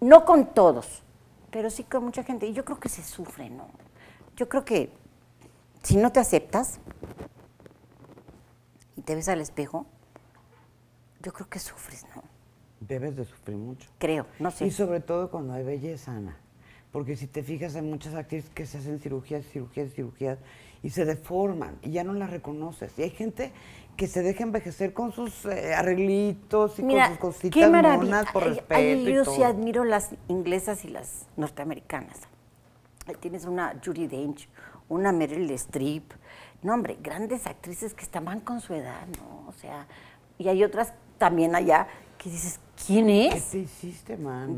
No con todos, pero sí con mucha gente. Y yo creo que se sufre, ¿no? Yo creo que si no te aceptas y te ves al espejo, yo creo que sufres, ¿no? debes de sufrir mucho. Creo, no sé. Y sobre todo cuando hay belleza, Ana. Porque si te fijas, en muchas actrices que se hacen cirugías, cirugías, cirugías y se deforman y ya no las reconoces. Y hay gente que se deja envejecer con sus eh, arreglitos y con sus cositas monas por respeto. yo sí admiro las inglesas y las norteamericanas. tienes una Julie Dench, una Meryl Streep. No, hombre, grandes actrices que estaban con su edad, ¿no? O sea, y hay otras también allá que dices, ¿Quién es? ¿Qué te hiciste, man?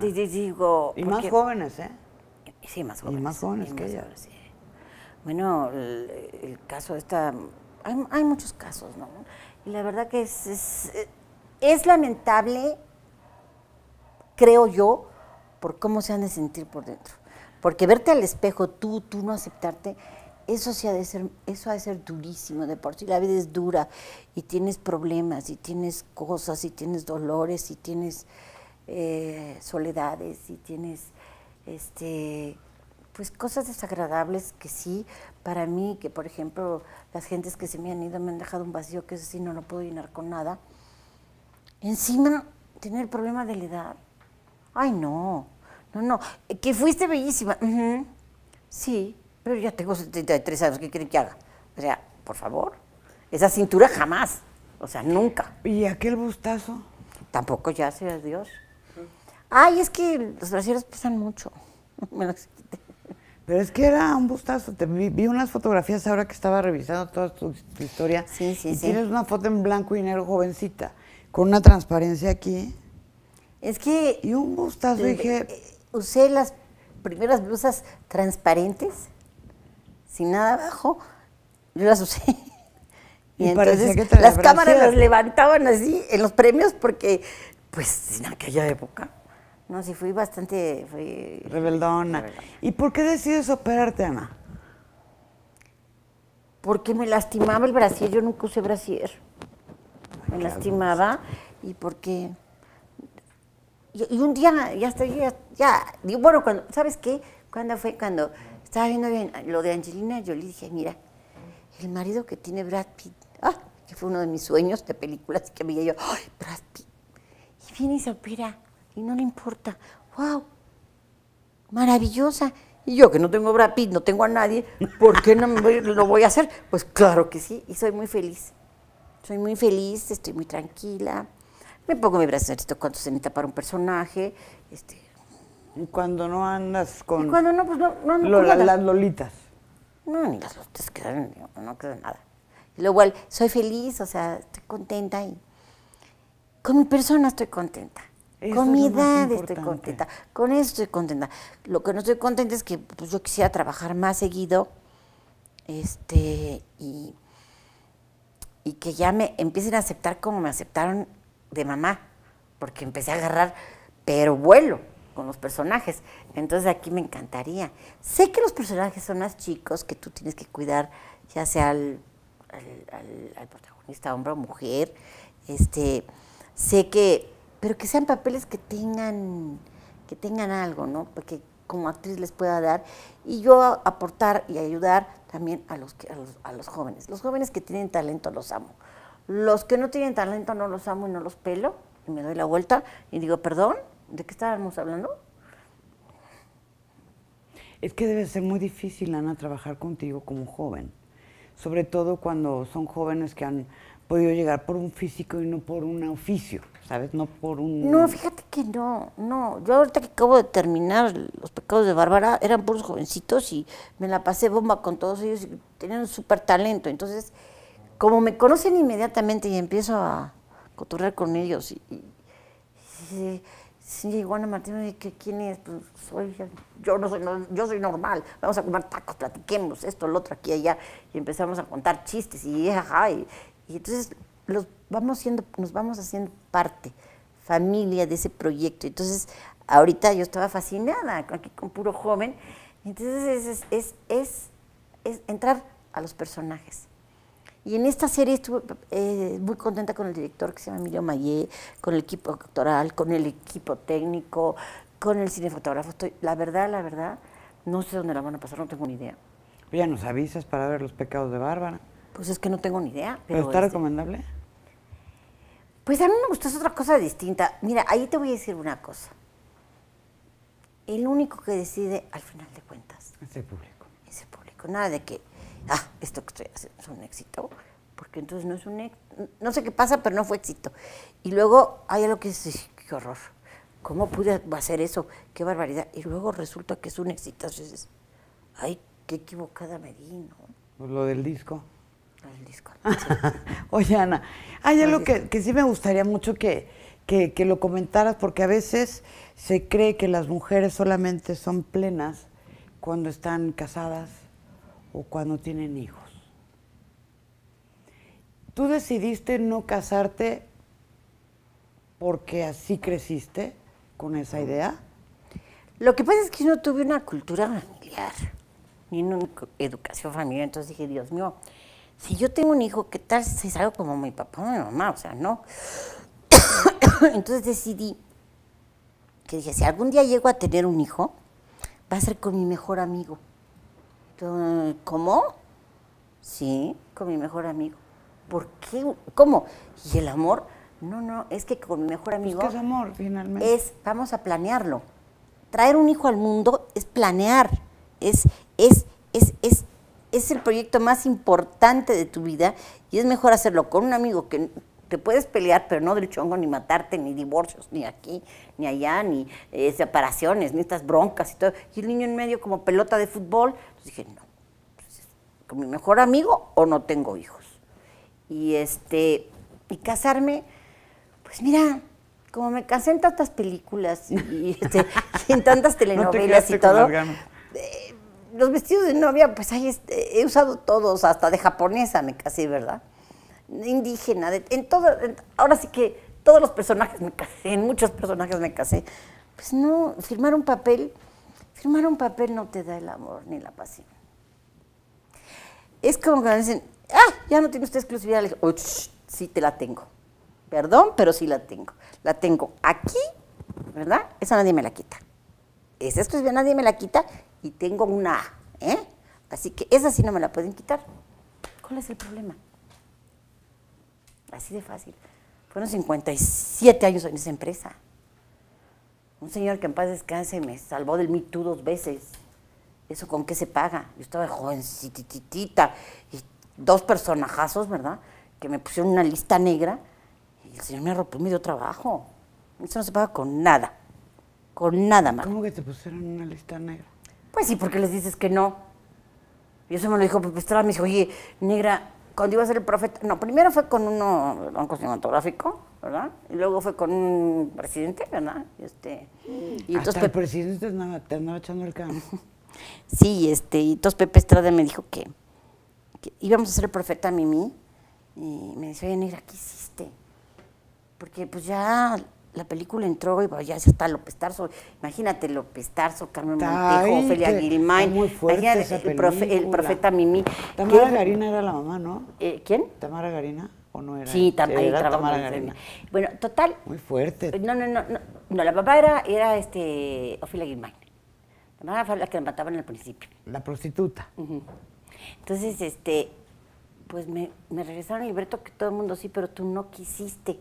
y más jóvenes, ¿eh? Sí, más jóvenes. Y más jóvenes que ellas. Bueno, el, caso de esta... Hay, muchos casos, ¿no? Y la verdad que es, es, es lamentable, creo yo, por cómo se han de sentir por dentro. Porque verte al espejo tú, tú no aceptarte, eso, sí ha de ser, eso ha de ser durísimo de por sí. La vida es dura y tienes problemas y tienes cosas y tienes dolores y tienes eh, soledades y tienes este, pues cosas desagradables que sí, para mí, que por ejemplo las gentes que se me han ido me han dejado un vacío que es así, no lo puedo llenar con nada. Encima, tener problema de la edad. Ay, no, no, no, que fuiste bellísima. Sí, pero ya tengo 73 años, ¿qué quieren que haga? O sea, por favor, esa cintura jamás, o sea, nunca. ¿Y aquel bustazo? Tampoco ya, sea Dios. Ay, es que los brasileños pesan mucho. Pero es que era un bustazo. Te vi, unas fotografías ahora que estaba revisando toda tu, historia. Sí, sí, y sí. Tienes una foto en blanco y negro jovencita, con una transparencia aquí. ¿eh? Es que. Y un bustazo, eh, dije. Eh, usé las primeras blusas transparentes sin nada abajo, yo las usé. Y, entonces las cámaras las levantaban así en los premios porque, pues, en aquella época. No, sí, fui bastante... Fui rebeldona. ¿Y por qué decides operarte, Ana? Porque me lastimaba el brasier. Yo nunca usé brasier. me lastimaba y porque... Y, un día, ya estoy, ya, bueno, cuando, ¿sabes qué? Cuando fue cuando estaba viendo bien ah, lo de Angelina yo le dije, mira, el marido que tiene Brad Pitt, ¡ah! que fue uno de mis sueños de películas que veía yo, ¡ay, Brad Pitt! Y viene y se opera, y no le importa, ¡wow! Maravillosa. Y yo que no tengo Brad Pitt, no tengo a nadie, ¿por qué no lo voy a hacer? Pues claro que sí, y soy muy feliz. Soy muy feliz, estoy muy tranquila. Me pongo mi brazo cuando se necesita para un personaje. Este, cuando no andas con. Y cuando no, pues no, Las lolitas. No, ni las lolitas quedan, no queda nada. Lo luego, soy feliz, o sea, estoy contenta y. Con mi persona estoy contenta. con mi edad estoy contenta. Con eso estoy contenta. Lo que no estoy contenta es que pues, yo quisiera trabajar más seguido. Este. Y. Y que ya me empiecen a aceptar como me aceptaron de mamá. Porque empecé a agarrar, pero vuelo con los personajes. Entonces aquí me encantaría. Sé que los personajes son más chicos, que tú tienes que cuidar ya sea al, protagonista, hombre o mujer. Este, sé que, pero que sean papeles que tengan, que tengan algo, ¿no? Porque pues como actriz les pueda dar y yo aportar y ayudar también a los, a a los jóvenes. Los jóvenes que tienen talento los amo. Los que no tienen talento no los amo y no los pelo y me doy la vuelta y digo, perdón, ¿De qué estábamos hablando? Es que debe ser muy difícil, Ana, trabajar contigo como joven. Sobre todo cuando son jóvenes que han podido llegar por un físico y no por un oficio, ¿sabes? No por un... No, fíjate que no, no. Yo ahorita que acabo de terminar Los Pecados de Bárbara, eran puros jovencitos y me la pasé bomba con todos ellos y tenían un súper talento. Entonces, como me conocen inmediatamente y empiezo a cotorrear con ellos y Sí, Juana Martín. Martínez quién es, pues, soy, yo no soy, yo soy normal, vamos a comer tacos, platiquemos, esto, lo otro, aquí, allá, y empezamos a contar chistes y entonces los vamos siendo, nos vamos haciendo parte, familia de ese proyecto. Entonces, ahorita yo estaba fascinada aquí con puro joven, entonces es, es entrar a los personajes y en esta serie estuve eh, muy contenta con el director que se llama Emilio Mayé, con el equipo actoral, con el equipo técnico, con el cinefotógrafo. Estoy, la verdad, la verdad, no sé dónde la van a pasar, no tengo ni idea. Pues ya nos avisas para ver los pecados de Bárbara. Pues es que no tengo ni idea. ¿Pero, está este recomendable? Pues a mí me gustó otra cosa distinta. Mira, ahí te voy a decir una cosa. El único que decide al final de cuentas. Es el público. Es el público. Nada de que ah, esto que estoy haciendo es un éxito, porque entonces no es un éxito, no sé qué pasa, pero no fue éxito. Y luego hay algo que dices, qué horror, ¿cómo pude hacer eso? Qué barbaridad. Y luego resulta que es un éxito, dices, ay, qué equivocada me di, pues Lo del disco. Lo del disco. Oye, Ana, hay algo que, sí me gustaría mucho que, lo comentaras, porque a veces se cree que las mujeres solamente son plenas cuando están casadas, o cuando tienen hijos. ¿Tú decidiste no casarte porque así creciste con esa idea? Lo que pasa es que yo no tuve una cultura familiar, ni una educación familiar, entonces dije, Dios mío, si yo tengo un hijo, ¿qué tal si algo como mi papá o mi mamá? O sea, no. entonces decidí que dije, si algún día llego a tener un hijo, va a ser con mi mejor amigo. Mm, ¿Cómo? Sí, con mi mejor amigo. ¿Por qué? ¿Cómo? ¿Y el amor? No, no, es que con mi mejor pues amigo. es amor, finalmente. Es, vamos a planearlo. Traer un hijo al mundo es planear. Es, es, es, es, es el proyecto más importante de tu vida y es mejor hacerlo con un amigo que te puedes pelear, pero no del chongo, ni matarte, ni divorcios, ni aquí, ni allá, ni eh, separaciones, ni estas broncas y todo. Y el niño en medio como pelota de fútbol. Entonces dije, no, pues, con mi mejor amigo o no tengo hijos. Y este, y casarme, pues mira, como me casé en tantas películas y, este, en tantas telenovelas y todo, eh, los vestidos de novia, pues ahí este, he usado todos, hasta de japonesa me casé, ¿verdad? indígena, en todo, ahora sí que todos los personajes me casé, en muchos personajes me casé. Pues no, firmar un papel, firmar un papel no te da el amor ni la pasión. Es como cuando dicen, ah, ya no tiene usted exclusividad. Le digo, oh, sí te la tengo. Perdón, pero sí la tengo. La tengo aquí, ¿verdad? Esa nadie me la quita. Esa exclusividad nadie me la quita y tengo una ¿eh? Así que esa sí no me la pueden quitar. ¿Cuál es el problema? Así de fácil. Fueron 57 años en esa empresa. Un señor que en paz descanse me salvó del Me dos veces. ¿Eso con qué se paga? Yo estaba jovencititita y dos personajazos, ¿verdad? Que me pusieron una lista negra y el señor me arropó y me dio trabajo. Eso no se paga con nada. Con nada más. ¿Cómo que te pusieron una lista negra? Pues sí, porque les dices que no. Y eso me lo dijo Pepe estaba, me dijo, oye, negra, cuando iba a ser el profeta, no, primero fue con uno, banco cinematográfico, ¿verdad? Y luego fue con un presidente, ¿verdad? Este, y entonces el presidente te andaba echando el cano. sí, este, y entonces Pepe Estrada me dijo que, íbamos a ser el profeta Mimi, y me dice, oye, Nira, ¿qué hiciste? Porque pues ya la película entró y pues, ya está López Tarso, imagínate López Tarso, Carmen Montejo, Ofelia Guilmán, el, el, profeta Mimi. Tamara Garina era la mamá, ¿no? Eh, ¿Quién? Tamara Garina. ¿O no era? Sí, tam era Tamara Garina. Bueno, total. Muy fuerte. No, no, no, no, la mamá era, era este, Ofelia mamá Tamara fue la que la mataban el principio. La prostituta. Entonces, este, pues me, me regresaron el libreto que todo el mundo sí, pero tú no quisiste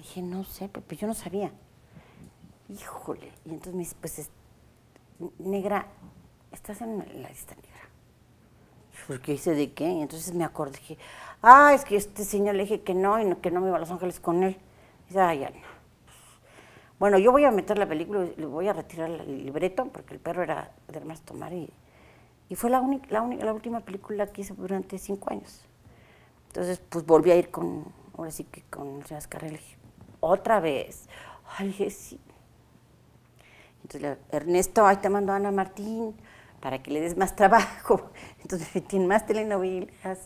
dije, no sé, pero pues, yo no sabía. Híjole. Y entonces me dice, pues, negra, estás en la lista negra. ¿por qué? hice de qué? Y entonces me acordé, dije, ah, es que este señor le dije que no y que no me iba a Los Ángeles con él. dice, ah, ya no. Bueno, yo voy a meter la película, le voy a retirar el libreto, porque el perro era de más Tomar y, fue la, única, la, última película que hice durante cinco años. Entonces, pues volví a ir con, ahora sí que con el señor otra vez. Ay, sí. Entonces, Ernesto, ahí te mando a Ana Martín para que le des más trabajo. Entonces me metí en más telenovelas,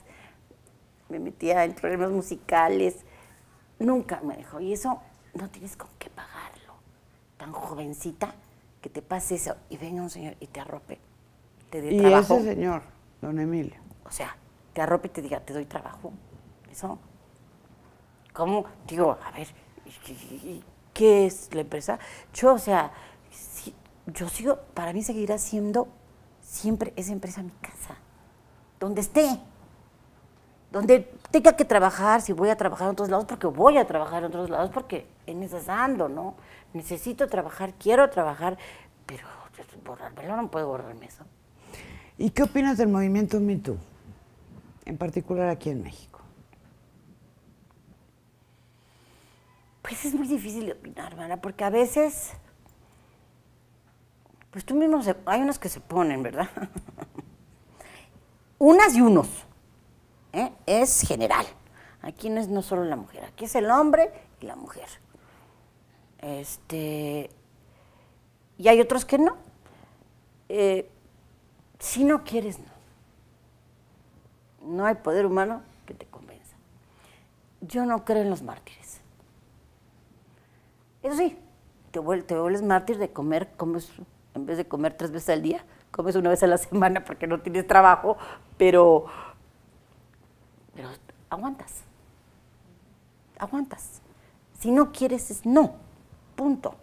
me metía en problemas musicales. Nunca me dejó. Y eso no tienes con qué pagarlo. Tan jovencita que te pase eso y venga un señor y te arrope. Te dé ¿Y ese señor, don Emilio. O sea, te arrope y te diga, te doy trabajo. Eso. ¿Cómo? Digo, a ver, ¿Y qué es la empresa? Yo, o sea, yo sigo, para mí seguirá siendo siempre esa empresa mi casa, donde esté, donde tenga que trabajar, si voy a trabajar en otros lados, porque voy a trabajar en otros lados, porque en esas ando, ¿no? Necesito trabajar, quiero trabajar, pero pues, no puedo borrarme eso. ¿Y qué opinas del movimiento #MeToo, En particular aquí en México. Pues es muy difícil de opinar, ¿verdad? porque a veces, pues tú mismo, hay unos que se ponen, ¿verdad? Unas y unos. ¿eh? Es general. Aquí no es no solo la mujer, aquí es el hombre y la mujer. Este, y hay otros que no. Eh, si no quieres, no. No hay poder humano que te convenza. Yo no creo en los mártires. Eso sí, te vuelves, mártir de comer, en vez de comer tres veces al día, comes una vez a la semana porque no tienes trabajo, pero, pero aguantas. Aguantas. Si no quieres, es no. Punto.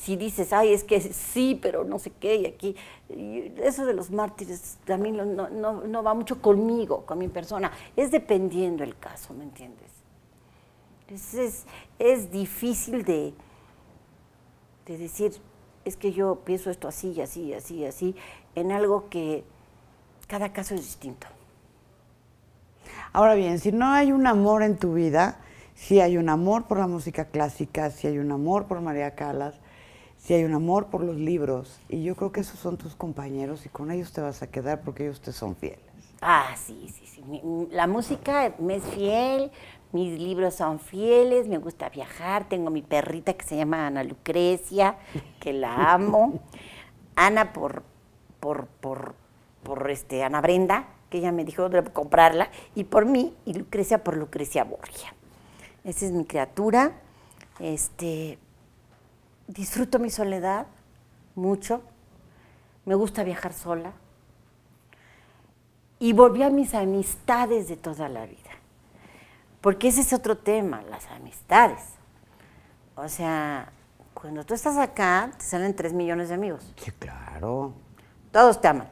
Si dices, ay, es que sí, pero no sé qué, y aquí. eso de los mártires también no, no va mucho conmigo, con mi persona. Es dependiendo el caso, ¿me entiendes? es, difícil de, de decir, es que yo pienso esto así y así así así, en algo que cada caso es distinto. Ahora bien, si no hay un amor en tu vida, si hay un amor por la música clásica, si hay un amor por María Calas, si hay un amor por los libros, y yo creo que esos son tus compañeros y con ellos te vas a quedar porque ellos te son fieles. Ah, sí, sí, sí. la música me es fiel, mis libros son fieles, me gusta viajar, tengo mi perrita que se llama Ana Lucrecia, que la amo. Ana por, por, por, este, Ana Brenda, que ella me dijo de comprarla, y por mí, y Lucrecia por Lucrecia Borgia. Esa es mi criatura. Este, disfruto mi soledad mucho. Me gusta viajar sola. Y volví a mis amistades de toda la vida. Porque ese es otro tema, las amistades. O sea, cuando tú estás acá, te salen tres millones de amigos. Sí, claro. Todos te aman.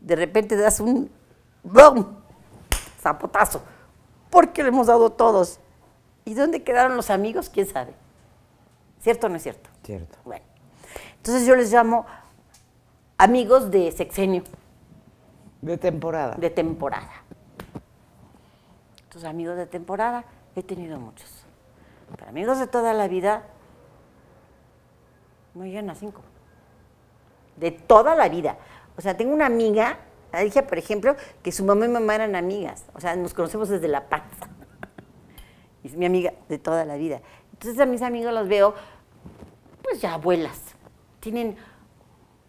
De repente das un ¡boom! zapotazo. Porque le hemos dado todos. ¿Y dónde quedaron los amigos? ¿Quién sabe? ¿Cierto o no es cierto? Cierto. Bueno. Entonces yo les llamo amigos de sexenio. De temporada. De temporada amigos de temporada, he tenido muchos. Pero amigos de toda la vida, muy bien, a cinco. De toda la vida. O sea, tengo una amiga, la dije, por ejemplo, que su mamá y mamá eran amigas. O sea, nos conocemos desde la paz Y es mi amiga de toda la vida. Entonces a mis amigos los veo, pues ya abuelas. Tienen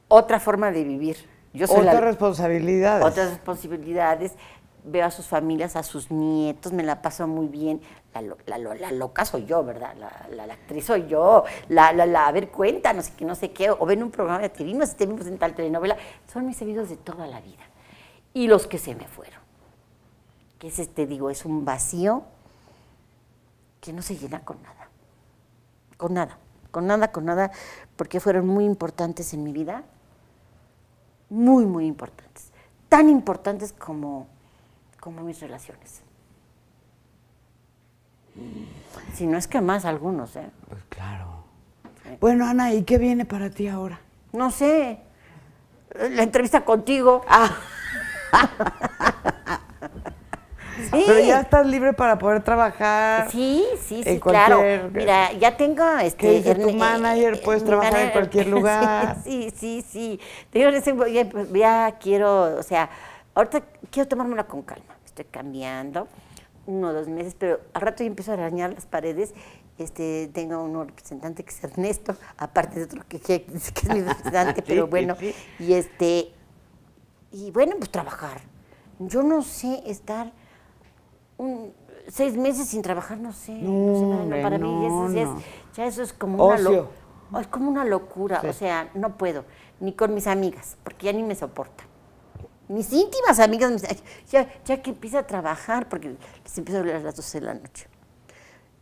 otra forma de vivir. Yo soy otras responsabilidades. Otras responsabilidades veo a sus familias, a sus nietos, me la paso muy bien. La, loca soy yo, ¿verdad? La, actriz soy yo. La, la, a ver, cuenta, no sé qué, no sé qué. O ven un programa de TV, no sé tenemos en tal telenovela. Son mis amigos de toda la vida. Y los que se me fueron. Que es este, digo, es un vacío que no se llena con nada. Con nada, con nada, con nada, porque fueron muy importantes en mi vida. Muy, muy importantes tan importantes como como mis relaciones. Si no es que más algunos, ¿eh? Pues claro. Bueno, Ana, ¿y qué viene para ti ahora? No sé. La entrevista contigo. Ah. Pero ya estás libre para poder trabajar. Sí, sí, sí, claro. Mira, ya tengo este. tu eh, manager, eh, puedes trabajar en cualquier lugar. Sí, sí, sí. Te digo, ya, ya quiero, o sea, ahorita quiero tomármela con calma estoy cambiando, uno o dos meses, pero al rato yo empiezo a arañar las paredes. Este, tengo un representante que es Ernesto, aparte de otro que, es mi representante, pero bueno, y este, y bueno, pues trabajar. Yo no sé estar seis meses sin trabajar, no sé, para mí eso, ya eso es como una, es como una locura, o sea, no puedo, ni con mis amigas, porque ya ni me soporta mis íntimas amigas, ya, ya, que empieza a trabajar, porque les empieza a doler a las 12 de la noche.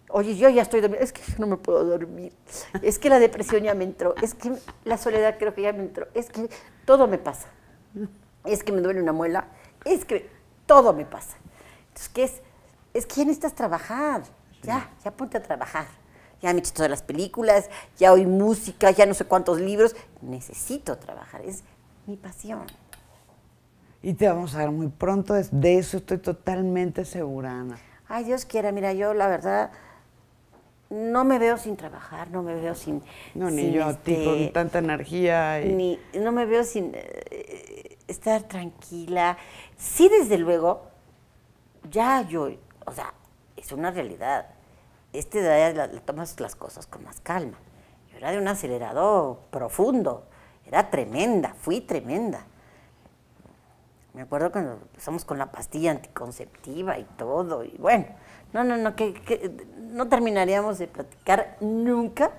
Oye, yo ya estoy dormida, es que no me puedo dormir, es que la depresión ya me entró, es que la soledad creo que ya me entró, es que todo me pasa, es que me duele una muela, es que todo me pasa. Entonces, ¿qué es? Es que ya necesitas trabajar, ya, ya ponte a trabajar. Ya me he hecho todas las películas, ya oí música, ya no sé cuántos libros. Necesito trabajar, es mi pasión. Y te vamos a ver muy pronto, de eso estoy totalmente segura, Ana. Ay, Dios quiera, mira, yo la verdad no me veo sin trabajar, no me veo sin... No, ni yo, a tipo, con este, tanta energía. Y... Ni, no me veo sin eh, estar tranquila. Sí, desde luego, ya yo, o sea, es una realidad. Este día tomas las cosas con más calma. Yo era de un acelerador profundo, era tremenda, fui tremenda. Me acuerdo cuando empezamos con la pastilla anticonceptiva y todo, y bueno, no, no, no, que, no terminaríamos de platicar nunca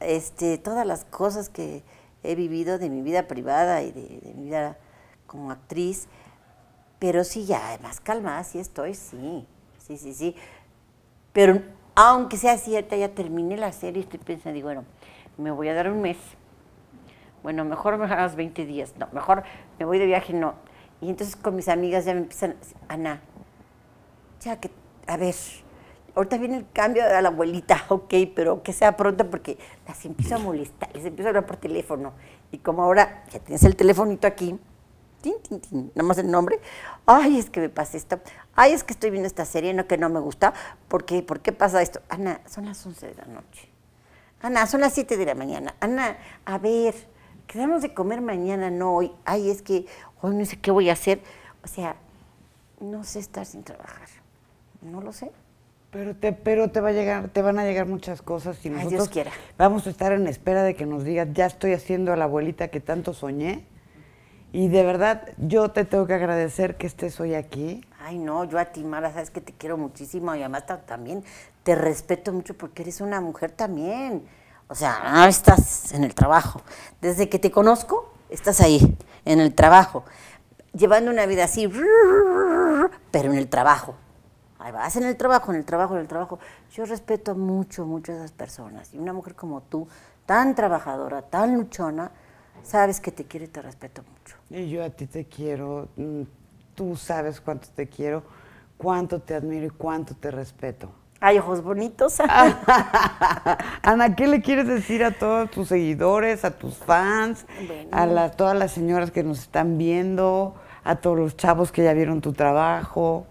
este, todas las cosas que he vivido de mi vida privada y de, mi vida como actriz, pero sí, ya, más calma, sí estoy, sí, sí, sí, sí. Pero aunque sea cierta, ya terminé la serie, estoy pensando, digo, bueno, me voy a dar un mes. Bueno, mejor me hagas 20 días. No, mejor me voy de viaje, no. Y entonces con mis amigas ya me empiezan, Ana, ya que, a ver, ahorita viene el cambio a la abuelita, ok, pero que sea pronto porque las empiezo a molestar, les empiezo a hablar por teléfono. Y como ahora ya tienes el telefonito aquí, tin, tin, nada más el nombre, ay, es que me pasa esto, ay, es que estoy viendo esta serie, no que no me gusta, porque, ¿Por qué pasa esto? Ana, son las 11 de la noche. Ana, son las 7 de la mañana. Ana, a ver, quedamos de comer mañana, no hoy. Ay, es que hoy no sé qué voy a hacer. O sea, no sé estar sin trabajar. No lo sé. Pero te, pero te va a llegar, te van a llegar muchas cosas y nosotros Dios quiera. vamos a estar en espera de que nos digas, ya estoy haciendo a la abuelita que tanto soñé. Y de verdad, yo te tengo que agradecer que estés hoy aquí. Ay, no, yo a ti, Mara, sabes que te quiero muchísimo y además también te respeto mucho porque eres una mujer también. O sea, no estás en el trabajo. Desde que te conozco, estás ahí en el trabajo, llevando una vida así, pero en el trabajo. Ahí vas en el trabajo, en el trabajo, en el trabajo. Yo respeto mucho, mucho a esas personas. Y una mujer como tú, tan trabajadora, tan luchona, sabes que te quiero y te respeto mucho. Y yo a ti te quiero, mm, tú sabes cuánto te quiero, cuánto te admiro y cuánto te respeto. Hay ojos bonitos. Ah. Ana, ¿qué le quieres decir a todos tus seguidores, a tus fans, a todas las señoras que nos están viendo, a todos los chavos que ya vieron tu trabajo?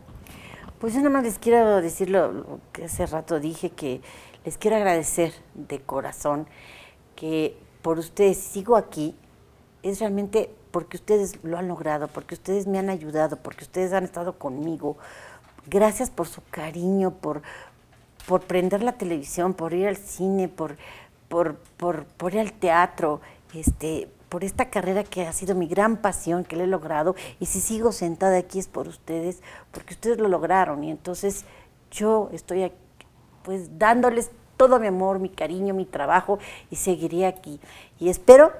Pues yo nada más les quiero decir lo, que hace rato dije, que les quiero agradecer de corazón que por ustedes sigo aquí. Es realmente porque ustedes lo han logrado, porque ustedes me han ayudado, porque ustedes han estado conmigo. Gracias por su cariño, por, por prender la televisión, por ir al cine, por, por, por, ir al teatro, este, por esta carrera que ha sido mi gran pasión, que le he logrado, y si sigo sentada aquí es por ustedes, porque ustedes lo lograron, y entonces yo estoy aquí, pues dándoles todo mi amor, mi cariño, mi trabajo, y seguiré aquí. Y espero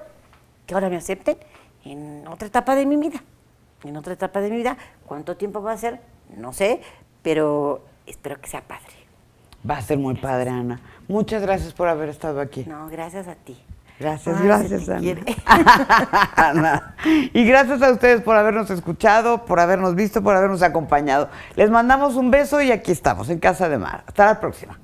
que ahora me acepten en otra etapa de mi vida, en otra etapa de mi vida. ¿Cuánto tiempo va a ser? No sé, pero espero que sea padre. Va a ser muy padre, Ana. Muchas gracias por haber estado aquí. No, gracias a ti. Gracias, gracias, Ana. Ana. Y gracias a ustedes por habernos escuchado, por habernos visto, por habernos acompañado. Les mandamos un beso y aquí estamos, en Casa de Mar. Hasta la próxima.